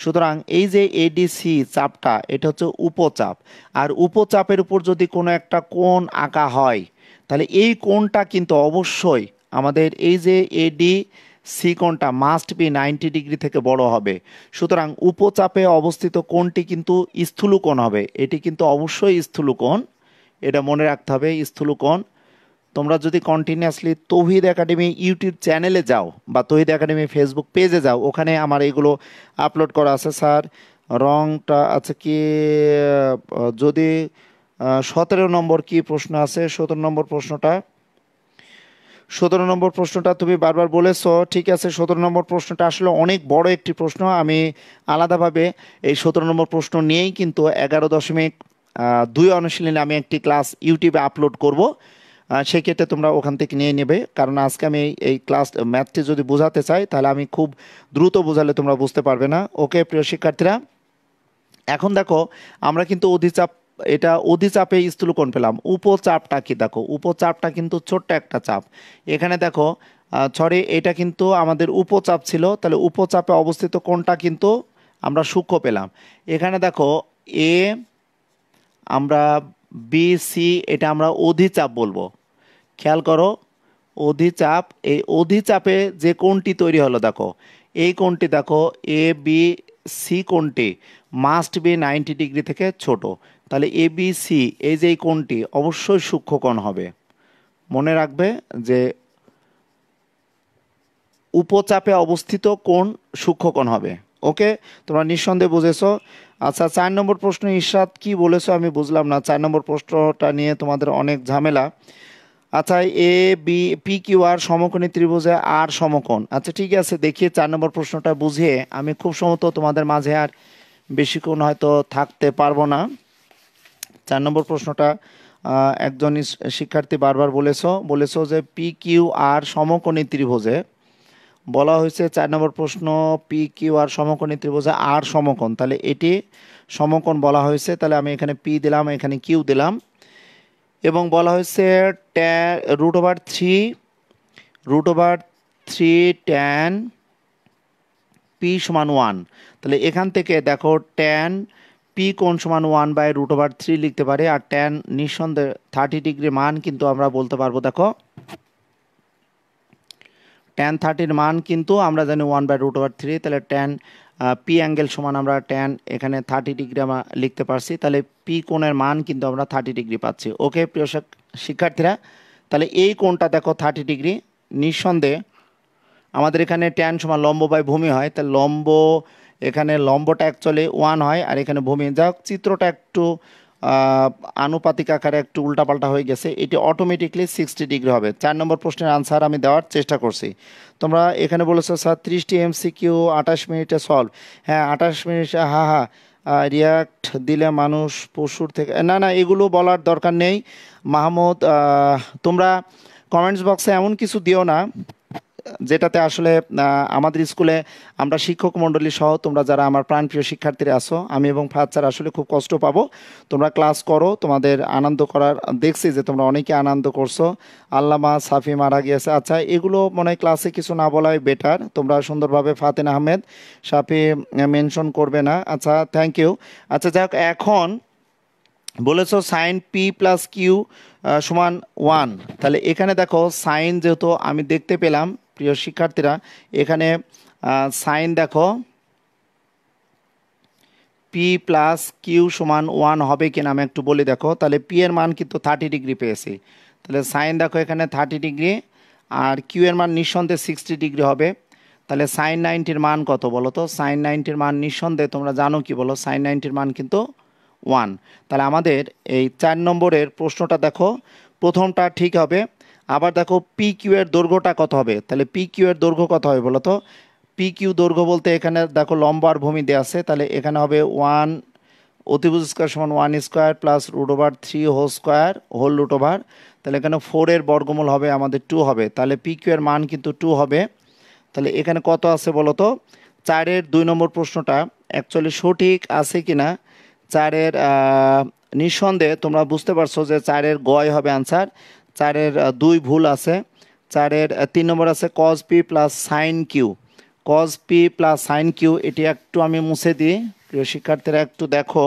[SPEAKER 1] সুতরাং এই যে এ ডি সি চাপটা এটা হচ্ছে উপচাপ আর উপচাপের উপর যদি কোনো একটা কোণ আঁকা হয় তাহলে এই কোণটা কিন্তু অবশ্যই আমাদের এই যে এডি সি কোণটা মাস্ট বি নাইনটি ডিগ্রি থেকে বড় হবে সুতরাং উপচাপে অবস্থিত কোণটি কিন্তু স্থূলকোণ হবে এটি কিন্তু অবশ্যই স্থূলকোণ এটা মনে রাখতে হবে স্থূলকোণ তোমরা যদি কন্টিনিউয়াসলি তহিদ একাডেমি ইউটিউব চ্যানেলে যাও বা তহিদ একাডেমি ফেসবুক পেজে যাও ওখানে আমার এগুলো আপলোড করা আছে স্যার রংটা আছে কি যদি সতেরো নম্বর কি প্রশ্ন আছে সতেরো নম্বর প্রশ্নটা সতেরো নম্বর প্রশ্নটা তুমি বারবার বলেছ ঠিক আছে সতেরো নম্বর প্রশ্নটা আসলে অনেক বড় একটি প্রশ্ন আমি আলাদাভাবে এই সতেরো নম্বর প্রশ্ন নিয়েই কিন্তু এগারো দশমিক দুই অনুশীলনে আমি একটি ক্লাস ইউটিউবে আপলোড করব সেক্ষেত্রে তোমরা ওখান থেকে নিয়ে নেবে কারণ আজকে আমি এই ক্লাস ম্যাথটি যদি বোঝাতে চাই তাহলে আমি খুব দ্রুত বোঝালে তোমরা বুঝতে পারবে না ওকে প্রিয় শিক্ষার্থীরা এখন দেখো আমরা কিন্তু অধিচাপ এটা অধিচাপে স্থূলকোণ পেলাম উপচাপটা কি দেখো উপচাপটা কিন্তু ছোট্ট একটা চাপ এখানে দেখো ছড়ে এটা কিন্তু আমাদের উপচাপ ছিল তাহলে উপচাপে অবস্থিত কোনটা কিন্তু আমরা সূক্ষ্ম পেলাম এখানে দেখো এ আমরা বি সি এটা আমরা অধিচাপ বলবো খেয়াল করো অধিচাপ এই অধিচাপে যে কোনটি তৈরি হলো দেখো এই কোনটি দেখো এ বি সি কোনটি মাস্ট বি নাইনটি ডিগ্রি থেকে ছোট তাহলে এ বি সি এই যে কোণটি অবশ্যই সূক্ষ্মকোণ হবে মনে রাখবে যে উপচাপে অবস্থিত কোণ সূক্ষ্মকোণ হবে ওকে তোমরা নিঃসন্দেহে বুঝেছো আচ্ছা চার নম্বর প্রশ্ন ইশরাত কি বলেছো আমি বুঝলাম না চার নম্বর প্রশ্নটা নিয়ে তোমাদের অনেক ঝামেলা আচ্ছা A B P Q R সমকোণী ত্রিভুজে আর সমকোণ আচ্ছা ঠিক আছে দেখিয়ে চার নম্বর প্রশ্নটা বুঝিয়ে আমি খুব সমত তোমাদের মাঝে আর বেশিক্ষণ হয়তো থাকতে পারবো না চার নম্বর প্রশ্নটা একজন শিক্ষার্থী বারবার বলেছ বলেছ যে পি কিউ আর সমকোণী ত্রিভুজে বলা হয়েছে চার নম্বর প্রশ্ন পি কিউ আর সমকোণী ত্রিভুজে আর সমকোণ তাহলে এটি সমকোণ বলা হয়েছে তাহলে আমি এখানে পি দিলাম এখানে কিউ দিলাম এবং বলা হয়েছে tan root over three root over three tan P সমান ওয়ান তাহলে এখান থেকে দেখো ট্যান পি কোণ সমান one by root over three লিখতে পারি আর ট্যান নিঃসন্দেহে থার্টি ডিগ্রি মান কিন্তু আমরা বলতে পারবো দেখো ট্যান থার্টির মান কিন্তু আমরা জানি one by root over three তাহলে ট্যান পি অ্যাঙ্গেল সমান আমরা ট্যান এখানে থার্টি ডিগ্রি আমরা লিখতে পারছি তাহলে পি কোণের মান কিন্তু আমরা থার্টি ডিগ্রি পাচ্ছি ওকে প্রিয় শিক্ষার্থীরা তাহলে এই কোণটা দেখো থার্টি ডিগ্রি নিঃসন্দেহে আমাদের এখানে ট্যান সমান লম্ব বাই ভূমি হয় তাহলে লম্ব এখানে লম্বটা অ্যাকচুয়ালি ওয়ান হয় আর এখানে ভূমি যা চিত্রটা একটু আনুপাতিক আকারে একটু উল্টাপাল্টা হয়ে গেছে এটি অটোমেটিকলি সিক্সটি ডিগ্রি হবে চার নম্বর প্রশ্নের আনসার আমি দেওয়ার চেষ্টা করছি তোমরা এখানে বলেছো স্যার ত্রিশটি সি কিউ আঠাশ মিনিটে সলভ হ্যাঁ আঠাশ মিনিটে হা হা রিয়াক্ট দিলে মানুষ পশুর থেকে না না এগুলো বলার দরকার নেই মাহমুদ তোমরা কমেন্টস বক্সে এমন কিছু দিও না যেটাতে আসলে আমাদের স্কুলে আমরা শিক্ষক মণ্ডলী সহ তোমরা যারা আমার প্রাণপ্রিয় শিক্ষার্থীরা আসো আমি এবং ফাহাদ স্যার আসলে খুব কষ্ট পাবো তোমরা ক্লাস করো তোমাদের আনন্দ করার দেখছি যে তোমরা অনেকে আনন্দ করছো আল্লামা সাফি মারা গিয়েছে আচ্ছা এগুলো মনে ক্লাসে কিছু না বলাই বেটার তোমরা সুন্দরভাবে ফাতেন আহমেদ সাফি মেনশন করবে না আচ্ছা থ্যাংক ইউ আচ্ছা যাক এখন বলেছো সাইন পি প্লাস কিউ সমান ওয়ান তাহলে এখানে দেখো সাইন যেহেতু আমি দেখতে পেলাম প্রিয় শিক্ষার্থীরা এখানে সাইন দেখো পি প্লাস কিউ সমান ওয়ান হবে কিনা আমি একটু বলি দেখো তাহলে পি এর মান কিন্তু থার্টি ডিগ্রি পেয়েছি তাহলে সাইন দেখো এখানে থার্টি ডিগ্রি আর কিউ এর মান নিঃসন্দেহে সিক্সটি ডিগ্রি হবে তাহলে সাইন নাইনটির মান কত বলো তো সাইন নাইনটির মান নিঃসন্দেহে তোমরা জানো কি বলো সাইন নাইনটির মান কিন্তু ওয়ান তাহলে আমাদের এই চার নম্বরের প্রশ্নটা দেখো প্রথমটা ঠিক হবে আবার দেখো পি কিউ এর দৈর্ঘ্যটা কত হবে তাহলে পি কিউ এর দৈর্ঘ্য কত হবে বলো তো পি কিউ দৈর্ঘ্য বলতে এখানে দেখো লম্বা আর ভূমি দেওয়া আছে তাহলে এখানে হবে ওয়ান অতিভুজ স্কোয়ার সমান one square plus root over three whole square whole root over তাহলে এখানে ফোরের বর্গমূল হবে আমাদের টু হবে তাহলে পি কিউ এর মান কিন্তু টু হবে তাহলে এখানে কত আছে বলো তো চারের দুই নম্বর প্রশ্নটা অ্যাকচুয়ালি সঠিক আছে কি না চারের নিঃসন্দেহে তোমরা বুঝতে পারছো যে চারের গয় হবে আনসার চারের দুই ভুল আছে চারের তিন নম্বর আছে cos P plus sine Q cos P plus sine Q এটি একটু আমি মুছে দিই প্রিয় শিক্ষার্থীরা একটু দেখো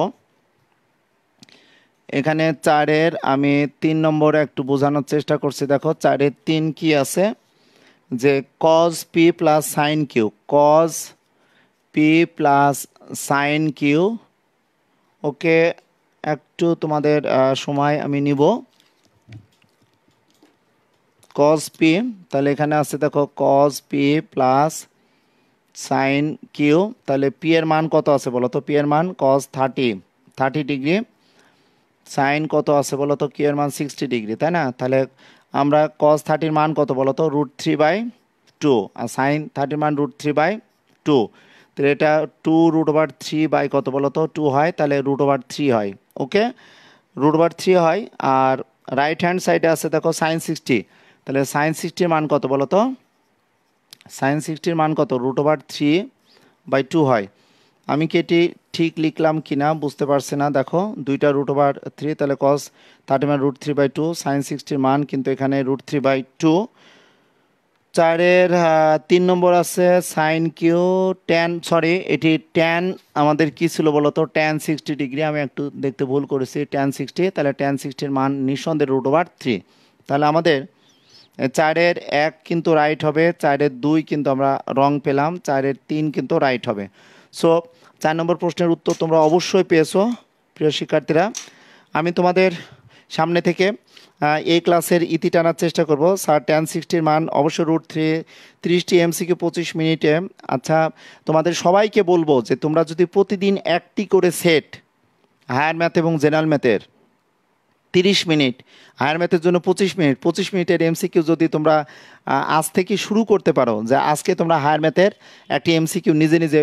[SPEAKER 1] এখানে চারের আমি তিন নম্বরে একটু বোঝানোর চেষ্টা করছি দেখো চারের তিন কি আছে যে cos P plus sine Q cos P plus sine Q okay একটু তোমাদের সময় আমি নিব কজ পি তাহলে এখানে আছে দেখো cos P plus sine Q তাহলে পি এর মান কত আছে বলো তো পি এর মান cos thirty thirty degree sine কত আছে বলো তো কি এর মান সিক্সটি ডিগ্রি তাই না তাহলে আমরা কজ থার্টির মান কত বলো তো রুট থ্রি বাই টু আর সাইন থার্টির মান রুট থ্রি বাই টু তাহলে এটা two root over three by কত বলো তো টু হয় তাহলে রুট ওভার থ্রি হয় ওকে রুট ওভার থ্রি হয় আর রাইট হ্যান্ড সাইডে আছে দেখো সাইন সিক্সটি তাহলে সাইন সিক্সটির মান কত বলো তো সাইন সিক্সটির মান কত root over three by two হয় আমি কি এটি ঠিক লিখলাম কি না বুঝতে পারছি না দেখো দুইটা রুট ওভার থ্রি তাহলে কস থার্টি মান root three by two sine সিক্সটির মান কিন্তু এখানে রুট থ্রি বাই টু চারের তিন নম্বর আছে সাইন কিউ ট্যান সরি এটি ট্যান আমাদের কি ছিল বলো তো ট্যান সিক্সটি ডিগ্রি আমি একটু দেখতে ভুল করেছি ট্যান সিক্সটি তাহলে ট্যান সিক্সটির মান নিঃসন্দেহে রুট ওভার থ্রি তাহলে আমাদের চারের এক কিন্তু রাইট হবে চারের দুই কিন্তু আমরা রং পেলাম চারের তিন কিন্তু রাইট হবে সো চার নম্বর প্রশ্নের উত্তর তোমরা অবশ্যই পেয়েছো প্রিয় শিক্ষার্থীরা আমি তোমাদের সামনে থেকে এই ক্লাসের ইতি টানার চেষ্টা করব স্যার টেন সিক্সটির মান অবশ্য রুট থ্রি তিরিশটি এমসিকে পঁচিশ মিনিটে আচ্ছা তোমাদের সবাইকে বলবো যে তোমরা যদি প্রতিদিন একটি করে সেট হায়ার ম্যাথ এবং জেনারেল ম্যাথের তিরিশ মিনিট আয়ার ম্যাথের জন্য পঁচিশ মিনিট পঁচিশ মিনিটের এমসিকিউ যদি তোমরা আজ থেকে শুরু করতে পারো যে আজকে তোমরা হায়ার ম্যাথের একটি এমসিকিউ নিজে নিজে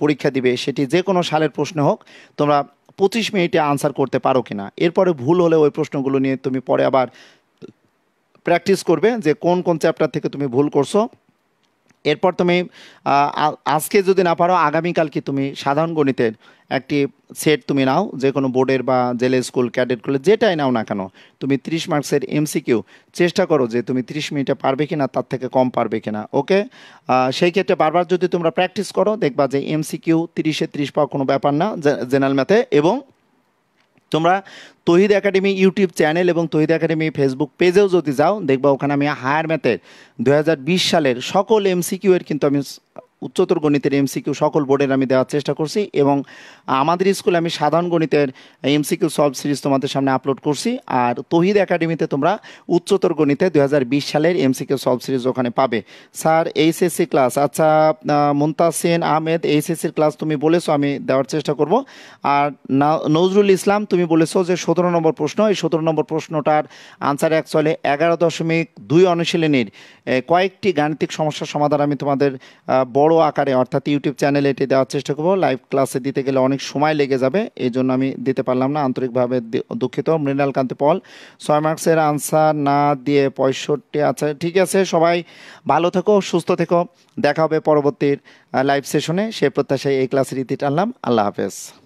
[SPEAKER 1] পরীক্ষা দিবে সেটি যে কোনো সালের প্রশ্ন হোক তোমরা পঁচিশ মিনিটে আনসার করতে পারো কিনা এরপরে ভুল হলে ওই প্রশ্নগুলো নিয়ে তুমি পরে আবার প্র্যাকটিস করবে যে কোন কোন চ্যাপ্টার থেকে তুমি ভুল করছো এরপর তুমি আজকে যদি না পারো আগামীকালকে তুমি সাধারণ গণিতের একটি সেট তুমি নাও যে কোনো বোর্ডের বা জেলে স্কুল ক্যাডেট স্কুলের যেটাই নাও না কেন তুমি 30 মার্কসের এমসিকিউ চেষ্টা করো যে তুমি 30 মিনিটে পারবে কি না তার থেকে কম পারবে কি না ওকে সেই ক্ষেত্রে বারবার যদি তোমরা প্র্যাকটিস করো দেখবা যে এমসিকিউ তিরিশে তিরিশ পাওয়া কোনো ব্যাপার না জেনারেল ম্যাথে এবং তোমরা তহিদ একাডেমি ইউটিউব চ্যানেল এবং তহিদ একাডেমি ফেসবুক পেজেও যদি যাও দেখবা ওখানে আমি হায়ার ম্যাথের দু সালের সকল এমসিকিউ এর কিন্তু আমি উচ্চতর গণিতের এমসিকিউ সকল বোর্ডের আমি দেওয়ার চেষ্টা করছি এবং আমাদের স্কুলে আমি সাধারণ গণিতের এমসিকিউ সলভ সিরিজ তোমাদের সামনে আপলোড করছি আর তহিদ একাডেমিতে তোমরা উচ্চতর গণিতে দু সালের এমসিকিউ সলভ সিরিজ ওখানে পাবে স্যার এইচএসসি ক্লাস আচ্ছা সেন আহমেদ এইচএসসির ক্লাস তুমি বলেছো আমি দেওয়ার চেষ্টা করব আর নজরুল ইসলাম তুমি বলেছো যে সতেরো নম্বর প্রশ্ন এই সতেরো নম্বর প্রশ্নটার আনসার অ্যাকচুয়ালি এগারো দশমিক দুই অনুশীলনীর কয়েকটি গাণিতিক সমস্যার সমাধান আমি তোমাদের বড় বড় আকারে অর্থাৎ ইউটিউব চ্যানেলে এটি দেওয়ার চেষ্টা করবো লাইভ ক্লাসে দিতে গেলে অনেক সময় লেগে যাবে এই জন্য আমি দিতে পারলাম না আন্তরিকভাবে দুঃখিত মৃণালকান্তি পল ছয় মার্কসের আনসার না দিয়ে পঁয়ষট্টি আচ্ছা ঠিক আছে সবাই ভালো থেকো সুস্থ থেকো দেখা হবে পরবর্তীর লাইভ সেশনে সে প্রত্যাশায় এই ক্লাসের ইতি টানলাম আল্লাহ হাফেজ